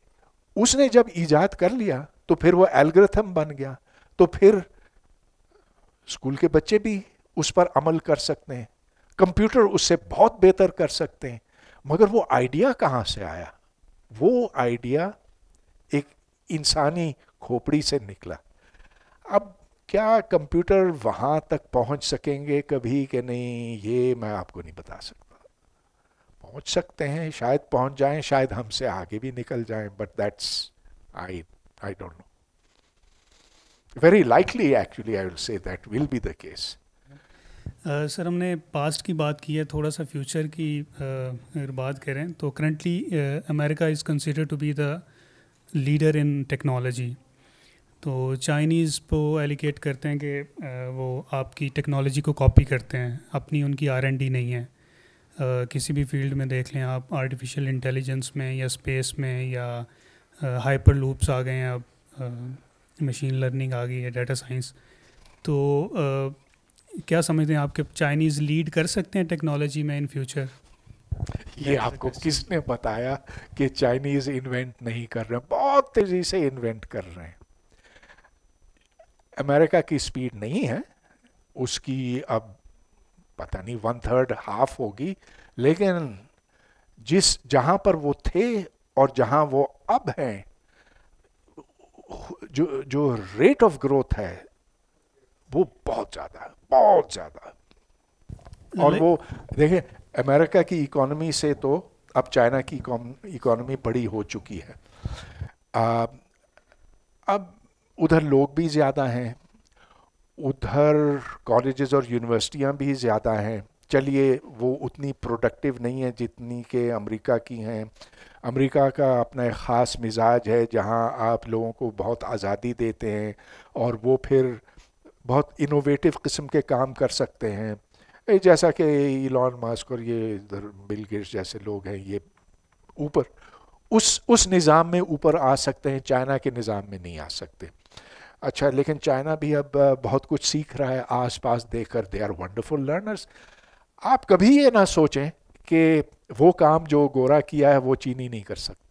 उसने जब ईजाद कर लिया तो फिर वो एल्ग्रथम बन गया तो फिर स्कूल के बच्चे भी उस पर अमल कर सकते हैं कंप्यूटर उससे बहुत बेहतर कर सकते हैं मगर वो आइडिया कहाँ से आया वो आइडिया एक इंसानी खोपड़ी से निकला अब क्या कंप्यूटर वहाँ तक पहुँच सकेंगे कभी कि नहीं ये मैं आपको नहीं बता सकता पहुँच सकते हैं शायद पहुँच जाएं शायद हमसे आगे भी निकल जाएं but that's I I don't know very likely actually I will say that will be the case sir हमने पास्ट की बात की है थोड़ा सा फ्यूचर की uh, बात करें तो currently America is consider to be the leader in technology तो चाइनीज़ को एलिकेट करते हैं कि uh, वो आपकी टेक्नोलॉजी को कॉपी करते हैं अपनी उनकी आर एंड डी नहीं है Uh, किसी भी फील्ड में देख लें आप आर्टिफिशियल इंटेलिजेंस में या स्पेस में या हाइपर uh, लूप्स आ गए हैं अब मशीन लर्निंग आ गई है डाटा साइंस तो क्या समझते हैं आपके चाइनीज़ लीड कर सकते हैं टेक्नोलॉजी में इन फ्यूचर ये आपको किसने बताया कि चाइनीज इन्वेंट नहीं कर रहे बहुत तेजी से इन्वेंट कर रहे हैं अमेरिका की स्पीड नहीं है उसकी अब पता नहीं वन थर्ड हाफ होगी लेकिन जिस जहां पर वो थे और जहां वो अब हैं जो जो रेट ऑफ ग्रोथ है वो बहुत ज़्यादा है बहुत ज़्यादा है और वो देखिए अमेरिका की इकोनॉमी से तो अब चाइना की इकोनॉमी बड़ी हो चुकी है आ, अब उधर लोग भी ज़्यादा हैं उधर कॉलेजेस और यूनिवर्सिटियाँ भी ज़्यादा हैं चलिए वो उतनी प्रोडक्टिव नहीं है जितनी के अमेरिका की हैं अमेरिका का अपना एक ख़ास मिजाज है जहाँ आप लोगों को बहुत आज़ादी देते हैं और वो फिर बहुत इनोवेटिव किस्म के काम कर सकते हैं जैसा कि इलॉन मास्क और ये इधर बिल गेट्स जैसे लोग हैं ये ऊपर उस उस निज़ाम में ऊपर आ सकते हैं चाइना के निज़ाम में नहीं आ सकते अच्छा लेकिन चाइना भी अब बहुत कुछ सीख रहा है आस पास देख कर दे आर वंडरफुल लर्नर्स आप कभी ये ना सोचें कि वो काम जो गोरा किया है वो चीनी नहीं कर सकता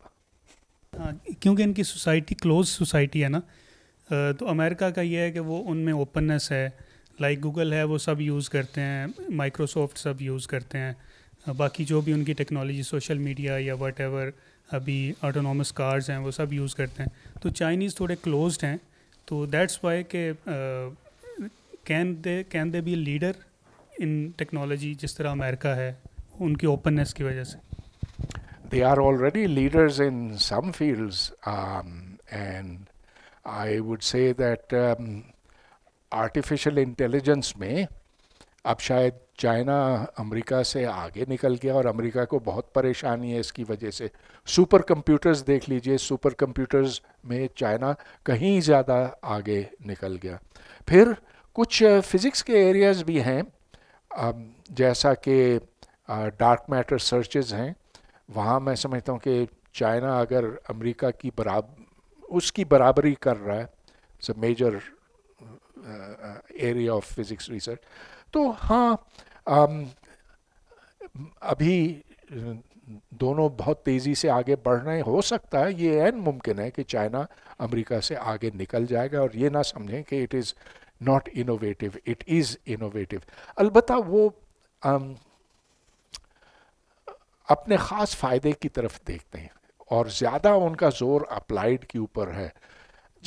हाँ, क्योंकि इनकी सोसाइटी क्लोज सोसाइटी है ना तो अमेरिका का ये है कि वो उनमें ओपननेस है लाइक like गूगल है वो सब यूज़ करते हैं माइक्रोसॉफ्ट सब यूज़ करते हैं बाकी जो भी उनकी टेक्नोलॉजी सोशल मीडिया या वट अभी ऑटोनॉमस कार्स हैं वो सब यूज़ करते हैं तो चाइनीज़ थोड़े क्लोज हैं तो दैट्स वाई के can they can they be leader in technology जिस तरह अमेरिका है उनकी ओपननेस की वजह से they are already leaders in some fields and I would say that artificial intelligence में अब शायद चाइना अमेरिका से आगे निकल गया और अमेरिका को बहुत परेशानी है इसकी वजह से सुपर कंप्यूटर्स देख लीजिए सुपर कंप्यूटर्स में चाइना कहीं ज़्यादा आगे निकल गया फिर कुछ फिज़िक्स के एरियाज़ भी हैं जैसा कि डार्क मैटर सर्चेज हैं वहाँ मैं समझता हूँ कि चाइना अगर अमेरिका की बराबर उसकी बराबरी कर रहा है it's a major area of physics research तो हाँ um, अभी uh, दोनों बहुत तेज़ी से आगे बढ़ रहे हो सकता है ये एन मुमकिन है कि चाइना अमेरिका से आगे निकल जाएगा और ये ना समझें कि it is not innovative it is innovative अलबत् वो um, अपने ख़ास फ़ायदे की तरफ देखते हैं और ज़्यादा उनका जोर अप्लाइड के ऊपर है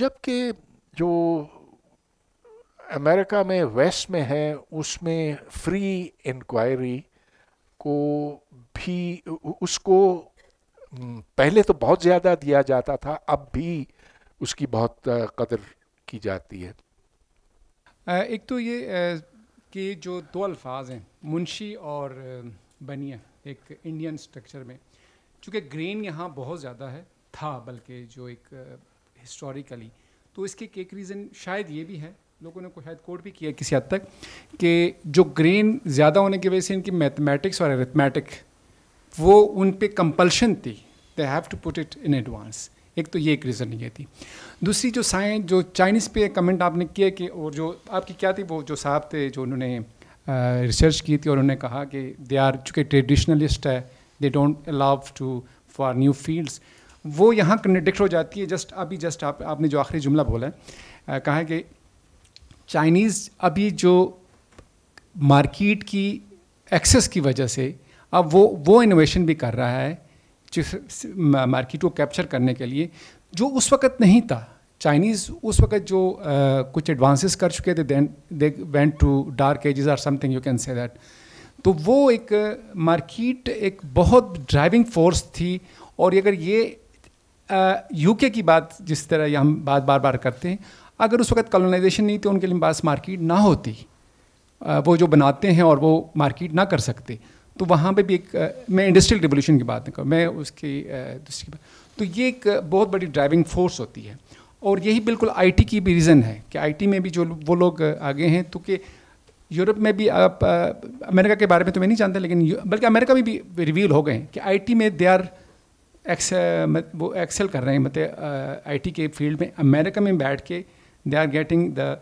जबकि जो अमेरिका में वेस्ट में है उसमें फ्री इंक्वायरी को भी उसको पहले तो बहुत ज़्यादा दिया जाता था अब भी उसकी बहुत कदर की जाती है एक तो ये कि जो दो अल्फाज हैं मुंशी और बनिया एक इंडियन स्ट्रक्चर में चूँकि ग्रेन यहाँ बहुत ज़्यादा है था बल्कि जो एक हिस्टोरिकली तो इसके एक रीज़न शायद ये भी है लोगों ने शायद कोट भी किया किसी हद तक कि जो ग्रेन ज़्यादा होने की वजह से इनकी मैथमेटिक्स और एरिथमेटिक वो उन पर कंपल्शन थी they have to put it in advance एक तो ये एक रीज़न ये थी दूसरी जो साइंस जो चाइनीज़ पे कमेंट आपने किया कि और जो आपकी क्या थी वो जो साहब थे जो उन्होंने रिसर्च की थी और उन्होंने कहा कि दे आर चूँकि ट्रेडिशनलिस्ट है they don't allow to for new fields वो यहाँ कन्डिक्ट हो जाती है जस्ट अभी जस्ट आप आपने जो आखिरी जुमला बोला है कहा है कि चाइनीज़ अभी जो मार्केट की एक्सेस की वजह से अब वो वो इनोवेशन भी कर रहा है जिस मार्केट को कैप्चर करने के लिए जो उस वक्त नहीं था चाइनीज़ उस वक्त जो आ, कुछ एडवांसेस कर चुके थे they went to dark ages or something you can say that तो वो एक मार्किट एक बहुत ड्राइविंग फोर्स थी और अगर ये यूके की बात जिस तरह हम बात बार बार करते हैं अगर उस वक्त कॉलोनाइजेशन नहीं तो उनके लिए पास मार्किट ना होती वो जो बनाते हैं और वो मार्किट ना कर सकते तो वहाँ पे भी एक मैं इंडस्ट्रियल रिवोल्यूशन की बात नहीं करूँ मैं उसकी दूसरी तो ये एक बहुत बड़ी ड्राइविंग फोर्स होती है और यही बिल्कुल आईटी की भी रीज़न है कि आईटी में भी जो वो लोग आगे हैं तो कि यूरोप में भी आप अमेरिका के बारे में तो मैं नहीं जानता लेकिन बल्कि अमेरिका में भी रिवील हो गए हैं कि आईटी में दे आर एक्स वो एक्सेल कर रहे हैं मतलब आईटी के फील्ड में अमेरिका में बैठ के they are getting the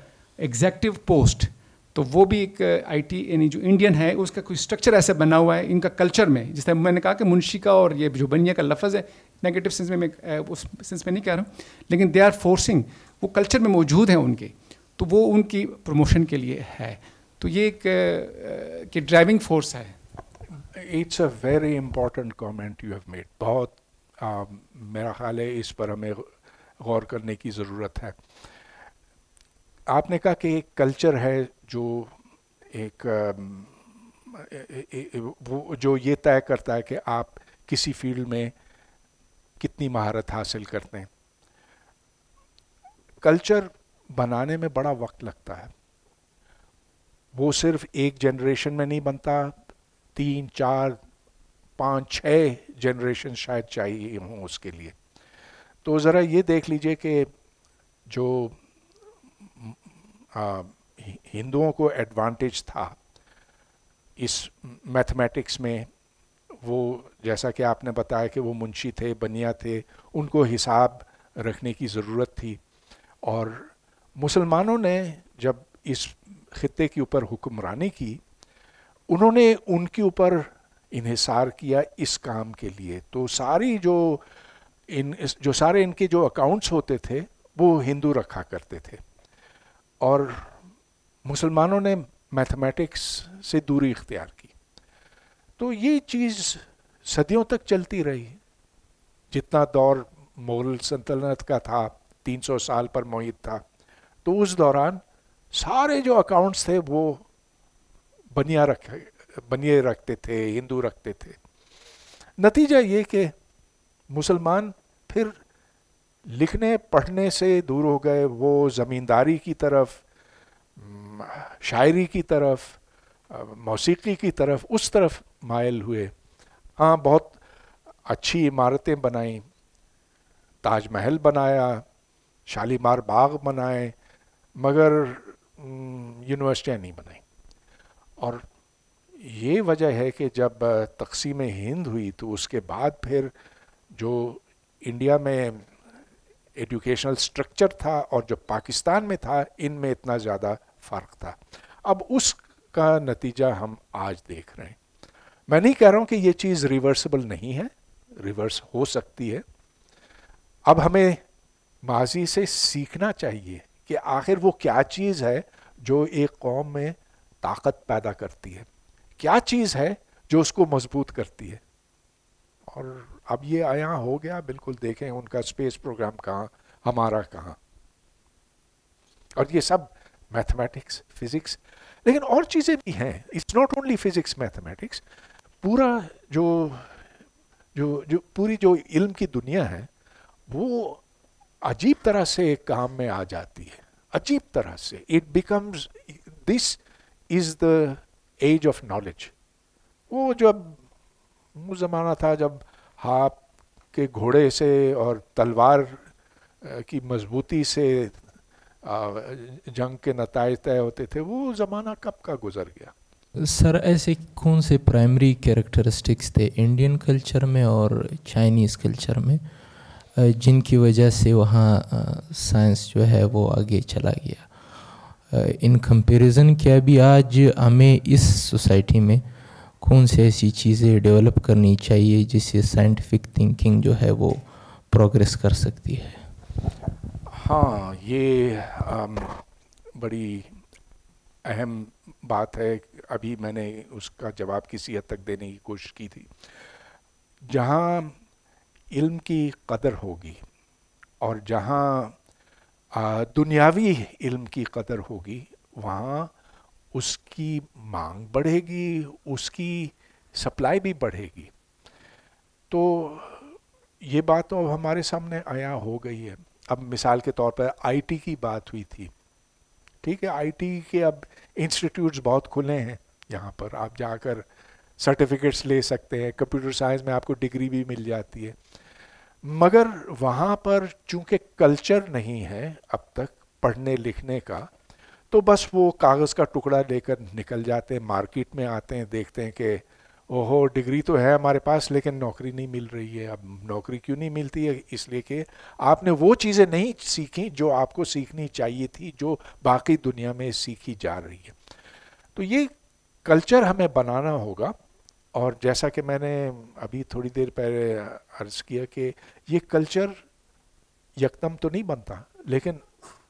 executive post तो वो भी एक आईटी यानी जो इंडियन है उसका कोई स्ट्रक्चर ऐसे बना हुआ है इनका कल्चर में जिस तरह मैंने कहा कि मुंशी का और ये जो बनिया का लफज है नेगेटिव सेंस में मैं उस सेंस में नहीं कह रहा हूँ लेकिन दे आर फोर्सिंग वो कल्चर में मौजूद हैं उनके तो वो उनकी प्रमोशन के लिए है तो ये एक कि ड्राइविंग फोर्स है it's a very important comment you have made बहुत आ, um, मेरा ख्याल है इस पर हमें गौर करने की ज़रूरत है आपने कहा कि एक कल्चर है जो एक um, वो जो ये तय करता है कि आप किसी फील्ड में कितनी महारत हासिल करते हैं कल्चर बनाने में बड़ा वक्त लगता है वो सिर्फ एक जनरेशन में नहीं बनता तीन चार पाँच छः जनरेशन शायद चाहिए हों उसके लिए तो ज़रा ये देख लीजिए कि जो हिंदुओं को एडवांटेज था इस मैथमेटिक्स में वो जैसा कि आपने बताया कि वो मुंशी थे बनिया थे उनको हिसाब रखने की ज़रूरत थी और मुसलमानों ने जब इस ख़त्े के ऊपर हुक्मरानी की उन्होंने उनके ऊपर इहिसार किया इस काम के लिए तो सारी जो इन जो सारे इनके जो अकाउंट्स होते थे वो हिंदू रखा करते थे और मुसलमानों ने मैथमेटिक्स से दूरी इख्तियार की तो ये चीज़ सदियों तक चलती रही जितना दौर मुग़ल सल्तनत का था 300 साल पर मोहित था तो उस दौरान सारे जो अकाउंट्स थे वो बनिया रख बनिए रखते थे हिंदू रखते थे नतीजा ये कि मुसलमान फिर लिखने पढ़ने से दूर हो गए वो ज़मींदारी की तरफ शायरी की तरफ मौसीकी की तरफ उस तरफ मायल हुए हाँ बहुत अच्छी इमारतें बनाई ताजमहल बनाया शालीमार बाग बनाए मगर यूनिवर्सिटियाँ हम्म, नहीं बनाई और ये वजह है कि जब तकसीम हिंद हुई तो उसके बाद फिर जो इंडिया में एजुकेशनल स्ट्रक्चर था और जो पाकिस्तान में था इनमें इतना ज़्यादा फ़र्क था अब उसका नतीजा हम आज देख रहे हैं मैं नहीं कह रहा हूँ कि ये चीज़ रिवर्सिबल नहीं है रिवर्स हो सकती है अब हमें माजी से सीखना चाहिए कि आखिर वो क्या चीज़ है जो एक कौम में ताकत पैदा करती है क्या चीज़ है जो उसको मजबूत करती है और अब ये आया हो गया बिल्कुल देखें उनका स्पेस प्रोग्राम कहाँ हमारा कहाँ और ये सब मैथमेटिक्स फिजिक्स लेकिन और चीज़ें भी हैं it's not only physics mathematics पूरा जो जो जो पूरी जो इल्म की दुनिया है वो अजीब तरह से एक काम में आ जाती है अजीब तरह से it becomes this is the age of knowledge वो जब वो ज़माना था जब हाथ के घोड़े से और तलवार की मजबूती से जंग के नतज तय होते थे वो ज़माना कब का गुजर गया सर ऐसे कौन से प्राइमरी कैरेक्टरिस्टिक्स थे इंडियन कल्चर में और चाइनीज़ कल्चर में जिनकी वजह से वहाँ साइंस जो है वो आगे चला गया इन कंपैरिजन क्या भी आज हमें इस सोसाइटी में कौन सी ऐसी चीज़ें डेवलप करनी चाहिए जिससे साइंटिफिक थिंकिंग जो है वो प्रोग्रेस कर सकती है हाँ ये आम, बड़ी अहम बात है अभी मैंने उसका जवाब किसी हद तक देने की कोशिश की थी जहाँ इल्म की कदर होगी और जहाँ दुनियावी इल्म की कदर होगी वहाँ उसकी मांग बढ़ेगी उसकी सप्लाई भी बढ़ेगी तो ये बात तो अब हमारे सामने आया हो गई है अब मिसाल के तौर पर आईटी की बात हुई थी ठीक है आईटी के अब इंस्टीट्यूट्स बहुत खुले हैं यहाँ पर आप जाकर सर्टिफिकेट्स ले सकते हैं कंप्यूटर साइंस में आपको डिग्री भी मिल जाती है मगर वहाँ पर चूंकि कल्चर नहीं है अब तक पढ़ने लिखने का तो बस वो कागज़ का टुकड़ा लेकर निकल जाते हैं मार्केट में आते हैं देखते हैं कि ओहो डिग्री तो है हमारे पास लेकिन नौकरी नहीं मिल रही है अब नौकरी क्यों नहीं मिलती है इसलिए कि आपने वो चीज़ें नहीं सीखी जो आपको सीखनी चाहिए थी जो बाकी दुनिया में सीखी जा रही है तो ये कल्चर हमें बनाना होगा और जैसा कि मैंने अभी थोड़ी देर पहले अर्ज किया कि ये कल्चर यकदम तो नहीं बनता लेकिन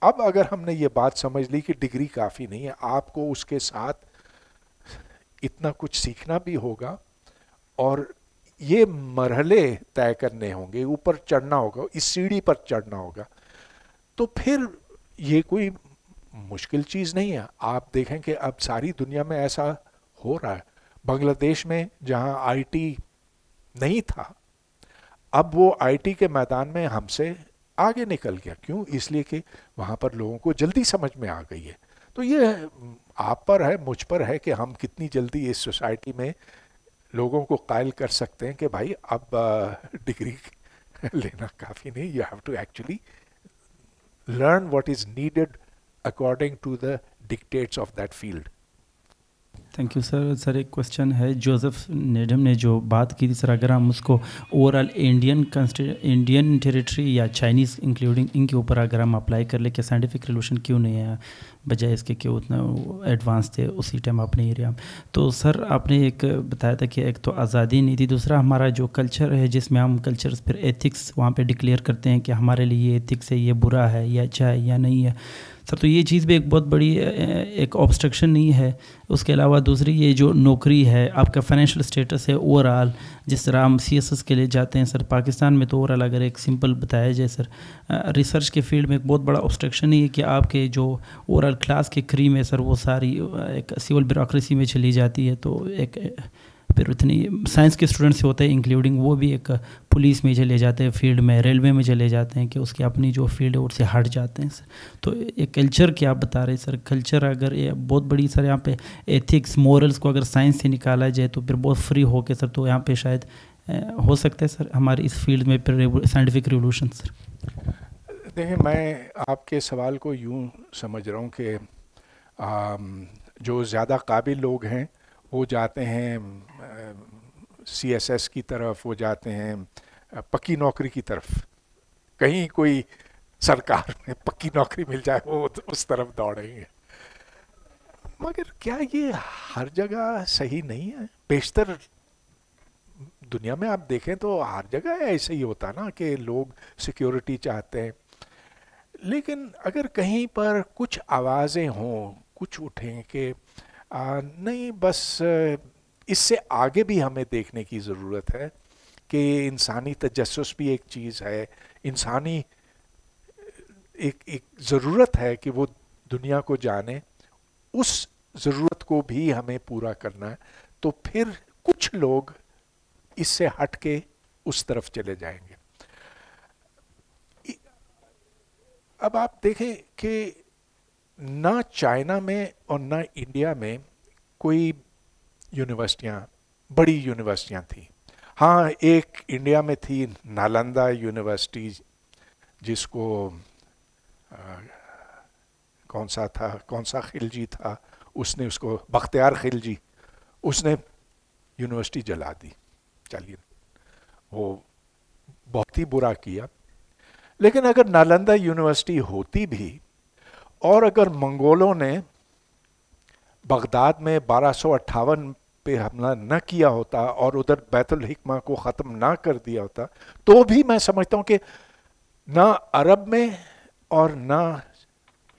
अब अगर हमने ये बात समझ ली कि डिग्री काफ़ी नहीं है आपको उसके साथ इतना कुछ सीखना भी होगा और ये मरहले तय करने होंगे ऊपर चढ़ना होगा इस सीढ़ी पर चढ़ना होगा तो फिर ये कोई मुश्किल चीज़ नहीं है आप देखें कि अब सारी दुनिया में ऐसा हो रहा है बांग्लादेश में जहां आईटी नहीं था अब वो आईटी के मैदान में हमसे आगे निकल गया क्यों इसलिए कि वहाँ पर लोगों को जल्दी समझ में आ गई है तो ये आप पर है मुझ पर है कि हम कितनी जल्दी इस सोसाइटी में लोगों को कायल कर सकते हैं कि भाई अब डिग्री लेना काफ़ी नहीं you have to actually learn what is needed according to the dictates of that field thank you sir sir एक क्वेश्चन है जोसेफ नेडम ने जो बात की थी सर अगर हम उसको ओवरऑल इंडियन इंडियन टेरिटरी या चाइनीज़ इंक्लूडिंग इनके ऊपर अगर हम अप्लाई कर ले कि साइंटिफिक रिलेशन क्यों नहीं है बजाय इसके क्यों उतना एडवांस थे उसी टाइम अपने एरिया में तो सर आपने एक बताया था कि एक तो आज़ादी नहीं थी दूसरा हमारा जो कल्चर है जिसमें हम कल्चर फिर एथिक्स वहाँ पर डिक्लेयर करते हैं कि हमारे लिए ये एथिक्स है ये बुरा है या अच्छा है या नहीं है सर तो ये चीज़ भी एक बहुत बड़ी एक ऑब्स्ट्रक्शन नहीं है उसके अलावा दूसरी ये जो नौकरी है आपका फाइनेंशियल स्टेटस है ओवरऑल जिस तरह हम सी के लिए जाते हैं सर पाकिस्तान में तो ओवरऑल अगर एक सिंपल बताया जाए सर रिसर्च के फील्ड में एक बहुत बड़ा ऑब्स्ट्रक्शन है कि आपके जो ओवरऑल क्लास के क्रीम है सर वो सारी एक सिविल ब्यूरोसी में चली जाती है तो एक फिर उतनी साइंस के स्टूडेंट्स होते हैं इंक्लूडिंग वो भी एक पुलिस में चले जाते हैं फील्ड में रेलवे में चले जाते हैं कि उसकी अपनी जो फील्ड है उससे हट जाते हैं तो एक कल्चर की आप बता रहे हैं सर कल्चर अगर ये बहुत बड़ी सर यहाँ पे एथिक्स मॉरल्स को अगर साइंस से निकाला जाए तो फिर बहुत फ्री हो के सर तो यहाँ पर शायद हो सकता है सर हमारे इस फील्ड में साइंटिफिक रिवोल्यूशन सर देखिए मैं आपके सवाल को यूँ समझ रहा हूँ कि जो ज़्यादा काबिल लोग हैं वो जाते हैं सी एस एस की तरफ वो जाते हैं पक्की नौकरी की तरफ कहीं कोई सरकार में पक्की नौकरी मिल जाए वो तो उस तरफ दौड़ेंगे मगर क्या ये हर जगह सही नहीं है बेशतर दुनिया में आप देखें तो हर जगह ऐसे ही होता ना कि लोग सिक्योरिटी चाहते हैं लेकिन अगर कहीं पर कुछ आवाज़ें हों कुछ उठें कि नहीं बस इससे आगे भी हमें देखने की ज़रूरत है कि इंसानी तजस्स भी एक चीज़ है इंसानी एक एक ज़रूरत है कि वो दुनिया को जाने उस ज़रूरत को भी हमें पूरा करना है तो फिर कुछ लोग इससे हट के उस तरफ चले जाएंगे अब आप देखें कि ना चाइना में और ना इंडिया में कोई यूनिवर्सिटियाँ बड़ी यूनिवर्सिटियाँ थी हाँ एक इंडिया में थी नालंदा यूनिवर्सिटी जिसको आ, कौन सा था कौन सा खिलजी था उसने उसको बख्तियार खिलजी उसने यूनिवर्सिटी जला दी चलिए वो बहुत ही बुरा किया लेकिन अगर नालंदा यूनिवर्सिटी होती भी और अगर मंगोलों ने बगदाद में बारह पे हमला न किया होता और उधर बैतुल हिकमा को ख़त्म ना कर दिया होता तो भी मैं समझता हूँ कि ना अरब में और ना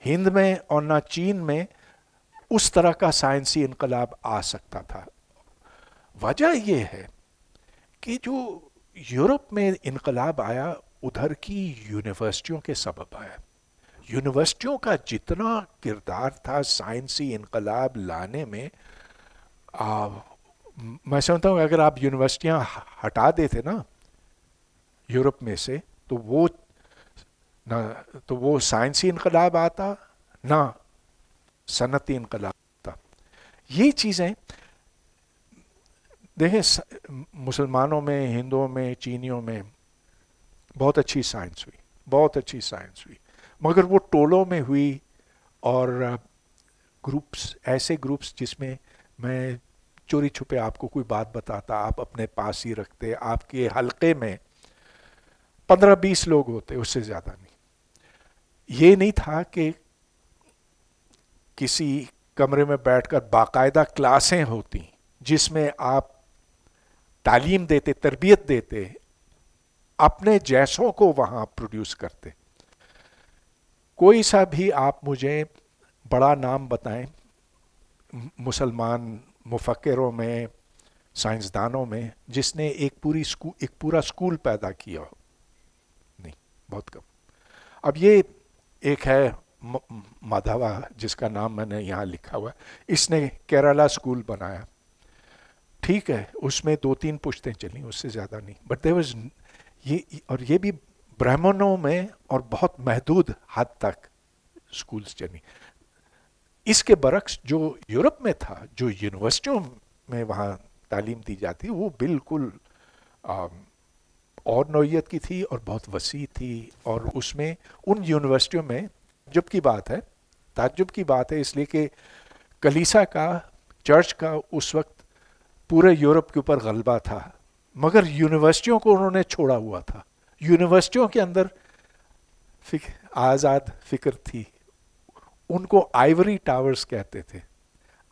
हिंद में और ना चीन में उस तरह का साइंसी इनकलाब आ सकता था वजह यह है कि जो यूरोप में इनकलाब आया उधर की यूनिवर्सिटियों के सबब आया यूनिवर्सिटियों का जितना किरदार था साइंसी इनकलाब लाने में आ, मैं समझता हूँ अगर आप यूनिवर्सिटियाँ हटा देते ना यूरोप में से तो वो ना तो वो साइंसी इनकलाब आता ना सनती इनकलाब आता ये चीज़ें देखें मुसलमानों में हिंदुओं में चीनियों में बहुत अच्छी साइंस हुई बहुत अच्छी साइंस हुई मगर वो टोलों में हुई और ग्रुप्स ऐसे ग्रुप्स जिसमें मैं चोरी छुपे आपको कोई बात बताता आप अपने पास ही रखते आपके हलके में पंद्रह बीस लोग होते उससे ज़्यादा नहीं ये नहीं था कि किसी कमरे में बैठकर बाकायदा क्लासें होती जिसमें आप तालीम देते तरबियत देते अपने जैसों को वहाँ प्रोड्यूस करते कोई सा भी आप मुझे बड़ा नाम बताएं मुसलमान मुफकरों में साइंसदानों में जिसने एक पूरी स्कू, एक पूरा स्कूल पैदा किया हो नहीं बहुत कम अब ये एक है माधवा जिसका नाम मैंने यहाँ लिखा हुआ इसने केरला स्कूल बनाया ठीक है उसमें दो तीन पुश्तें चली उससे ज़्यादा नहीं बट दे वॉज ये और ये भी ब्राह्मणों में और बहुत महदूद हद तक स्कूल्स चली इसके बरक्स जो यूरोप में था जो यूनिवर्सिटियों में वहाँ तालीम दी जाती वो बिल्कुल आ, और नौीयत की थी और बहुत वसी थी और उसमें उन यूनिवर्सिटियों में जब की बात है ताजुब की बात है इसलिए कि कलीसा का चर्च का उस वक्त पूरे यूरोप के ऊपर गलबा था मगर यूनिवर्सिटियों को उन्होंने छोड़ा हुआ था यूनिवर्सिटियों के अंदर फिक, आज़ाद फिक्र थी उनको आइवरी टावर्स कहते थे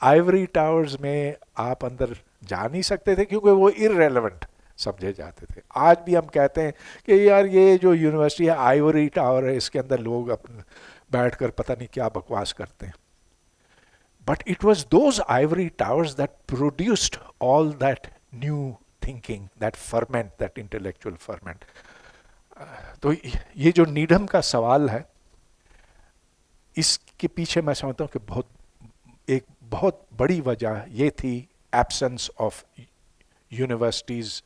आइवरी टावर्स में आप अंदर जा नहीं सकते थे क्योंकि वो इरेलीवेंट समझे जाते थे आज भी हम कहते हैं कि यार ये जो यूनिवर्सिटी है आइवरी टावर है इसके अंदर लोग अपने बैठ कर पता नहीं क्या बकवास करते हैं but it was those ivory towers that produced all that new thinking that ferment that intellectual ferment तो ये जो नीडम का सवाल है इसके पीछे मैं समझता हूँ कि बहुत एक बहुत बड़ी वजह ये थी absence of universities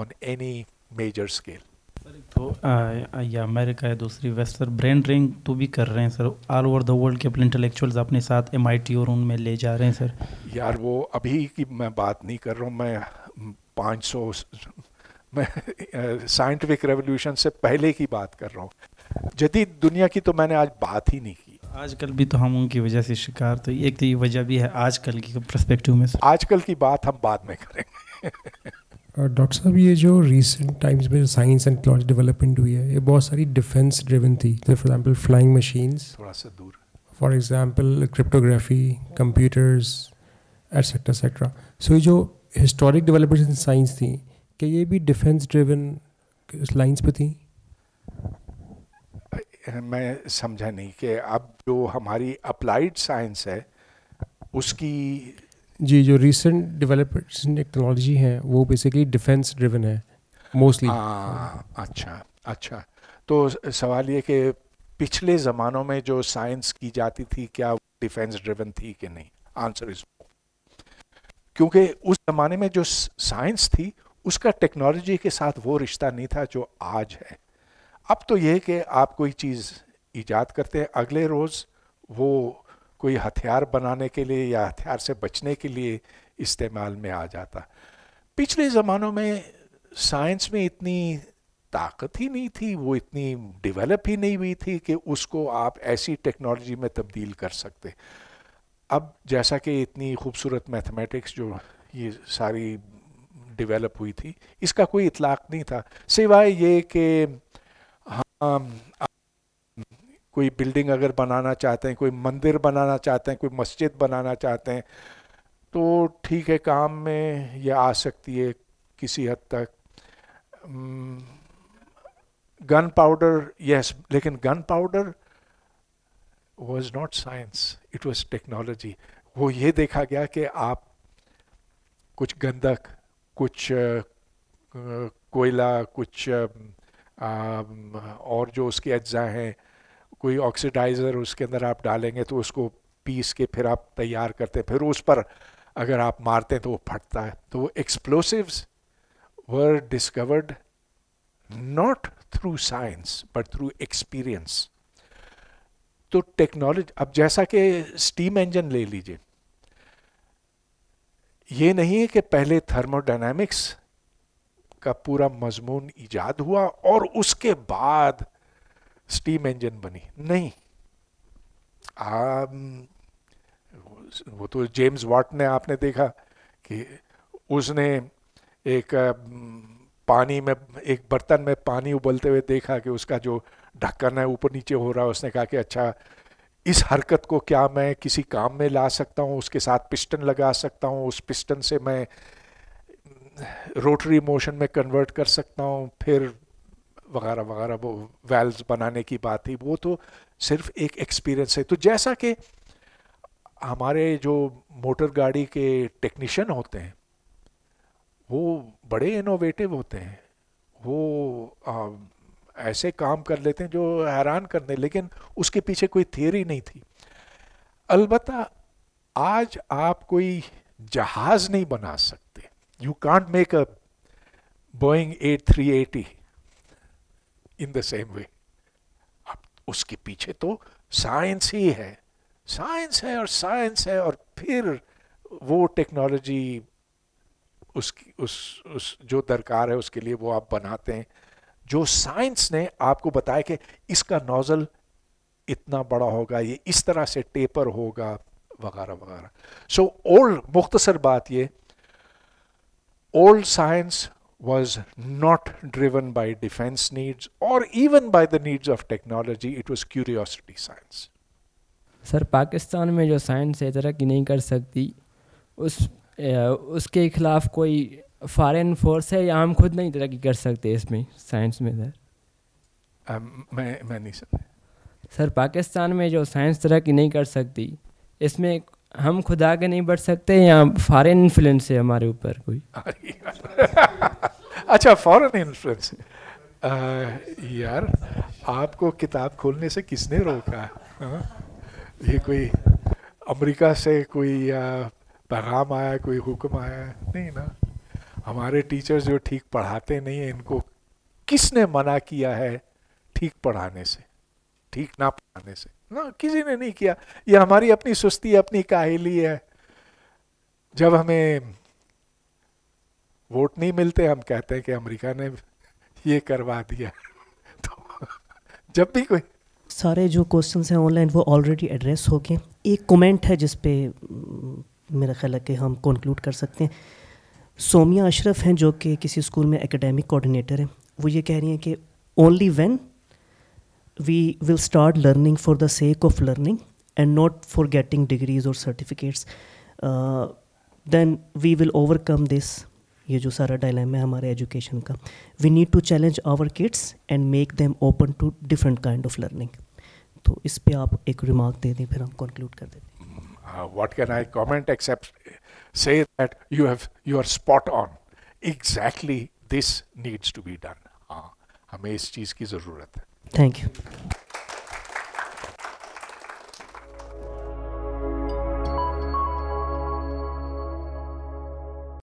on any major scale तो ये अमेरिका है दूसरी वेस्ट सर ब्रेन ड्रेन तो भी कर रहे हैं sir all over the world के अपने इंटेलेक्चुअल्स अपने साथ एम और उनमें ले जा रहे हैं सर यार वो अभी की मैं बात नहीं कर रहा हूँ मैं 500 मैं साइंटिफिक रेवोल्यूशन से पहले की बात कर रहा हूँ जदीद दुनिया की तो मैंने आज बात ही नहीं की आजकल भी तो हम उनकी वजह से शिकार तो एक तो ये वजह भी है आजकल की प्रस्पेक्टिव में आजकल की बात हम बाद में करेंगे डॉक्टर साहब ये जो रिसेंट टाइम्स में साइंस एंड टेक्नोलॉजी डेवलपमेंट हुई है ये बहुत सारी डिफेंस ड्रिवन थी फॉर एग्जांपल फ्लाइंग मशीन्स थोड़ा सा दूर for example cryptography computers etcetera etcetera so ये जो हिस्टोरिक डेवलपमेंट इन साइंस थी क्या ये भी डिफेंस ड्रिवन लाइन्स पर थी मैं समझा नहीं कि अब जो हमारी अप्लाइड साइंस है उसकी जी जो रिसेंट डेवलपमेंट्स टेक्नोलॉजी है वो बेसिकली डिफेंस ड्रिवन है मोस्टली अच्छा अच्छा तो सवाल ये कि पिछले ज़मानों में जो साइंस की जाती थी क्या डिफेंस ड्रिवन थी कि नहीं आंसर इज क्योंकि उस ज़माने में जो साइंस थी उसका टेक्नोलॉजी के साथ वो रिश्ता नहीं था जो आज है अब तो ये कि आप कोई चीज़ ईजाद करते हैं अगले रोज़ वो कोई हथियार बनाने के लिए या हथियार से बचने के लिए इस्तेमाल में आ जाता पिछले ज़मानों में साइंस में इतनी ताकत ही नहीं थी वो इतनी डेवलप ही नहीं हुई थी कि उसको आप ऐसी टेक्नोलॉजी में तब्दील कर सकते अब जैसा कि इतनी खूबसूरत मैथमेटिक्स जो ये सारी डेवलप हुई थी इसका कोई इतलाक नहीं था सिवाय ये कि कोई बिल्डिंग अगर बनाना चाहते हैं कोई मंदिर बनाना चाहते हैं कोई मस्जिद बनाना चाहते हैं तो ठीक है काम में यह आ सकती है किसी हद तक गन पाउडर यस लेकिन gunpowder was not science it was technology वो ये देखा गया कि आप कुछ गंदक कुछ कोयला कुछ और जो उसके अज्जा हैं कोई ऑक्सीडाइज़र उसके अंदर आप डालेंगे तो उसको पीस के फिर आप तैयार करते हैं फिर उस पर अगर आप मारते हैं तो वो फटता है तो वो explosives were discovered not through science but through experience तो टेक्नोलॉजी अब जैसा कि स्टीम इंजन ले लीजिए ये नहीं है कि पहले थर्मोडाइनमिक्स का पूरा मजमून ईजाद हुआ और उसके बाद स्टीम इंजन बनी नहीं आ, वो तो जेम्स वाट ने आपने देखा कि उसने एक पानी में एक बर्तन में पानी उबलते हुए देखा कि उसका जो ढक्कन है ऊपर नीचे हो रहा है उसने कहा कि अच्छा इस हरकत को क्या मैं किसी काम में ला सकता हूँ उसके साथ पिस्टन लगा सकता हूँ उस पिस्टन से मैं रोटरी मोशन में कन्वर्ट कर सकता हूँ फिर वगैरह वगैरह वो वेल्स बनाने की बात थी वो तो सिर्फ एक एक्सपीरियंस है तो जैसा कि हमारे जो मोटर गाड़ी के टेक्नीशियन होते हैं वो बड़े इनोवेटिव होते हैं वो आ, ऐसे काम कर लेते हैं जो हैरान करने लेकिन उसके पीछे कोई थियरी नहीं थी अलबत् आज आप कोई जहाज़ नहीं बना सकते You can't make a Boeing 8380 in the same way अब उसके पीछे तो साइंस ही है साइंस है और साइंस है और फिर वो टेक्नोलॉजी उसकी उस उस जो दरकार है उसके लिए वो आप बनाते हैं जो साइंस ने आपको बताया कि इसका नोज़ल इतना बड़ा होगा ये इस तरह से टेपर होगा वगैरह वगैरह सो ओल्ड मुख्तसर बात ये old science was not driven by defense needs or even by the needs of technology. It was curiosity science. Sir Pakistan में जो साइंस है तरक्की नहीं कर सकती उस उसके खिलाफ कोई फॉरेन फोर्स है या हम खुद नहीं तरक्की कर सकते इसमें साइंस में सर um, मैं मैं नहीं सकता सर पाकिस्तान में जो साइंस तरक्की नहीं कर सकती इसमें हम खुदा के नहीं बढ़ सकते या फॉरेन इन्फ्लुएंस है हमारे ऊपर कोई अच्छा फॉरेन इन्फ्लुएंस यार आपको किताब खोलने से किसने रोका आ? ये कोई अमेरिका से कोई पैगाम आया कोई हुक्म आया नहीं ना हमारे टीचर्स जो ठीक पढ़ाते नहीं है इनको किसने मना किया है ठीक पढ़ाने से ठीक ना पढ़ाने से ना हाँ, किसी ने नहीं किया ये हमारी अपनी सुस्ती अपनी काहली है जब हमें वोट नहीं मिलते हम कहते हैं कि अमेरिका ने ये करवा दिया तो जब भी कोई सारे जो क्वेश्चंस हैं ऑनलाइन वो ऑलरेडी एड्रेस हो गए एक कमेंट है जिस पे हम्म, मेरा ख्याल है कि हम कंक्लूड कर सकते हैं सोमिया अशरफ हैं जो कि किसी स्कूल में एकेडमिक कोऑर्डिनेटर हैं वो ये कह रही हैं कि only when we will start learning for the sake of learning and not for getting degrees or certificates uh, then we will overcome this ये जो सारा डायलम है हमारे एजुकेशन का we need to challenge our kids and make them open to different kind of learning तो इस पे आप एक रिमार्क दे दें फिर हम कंक्लूड कर देते what can I comment except say that you have you are spot on exactly this needs to be done हाँ हमें इस चीज़ की ज़रूरत है Thank you.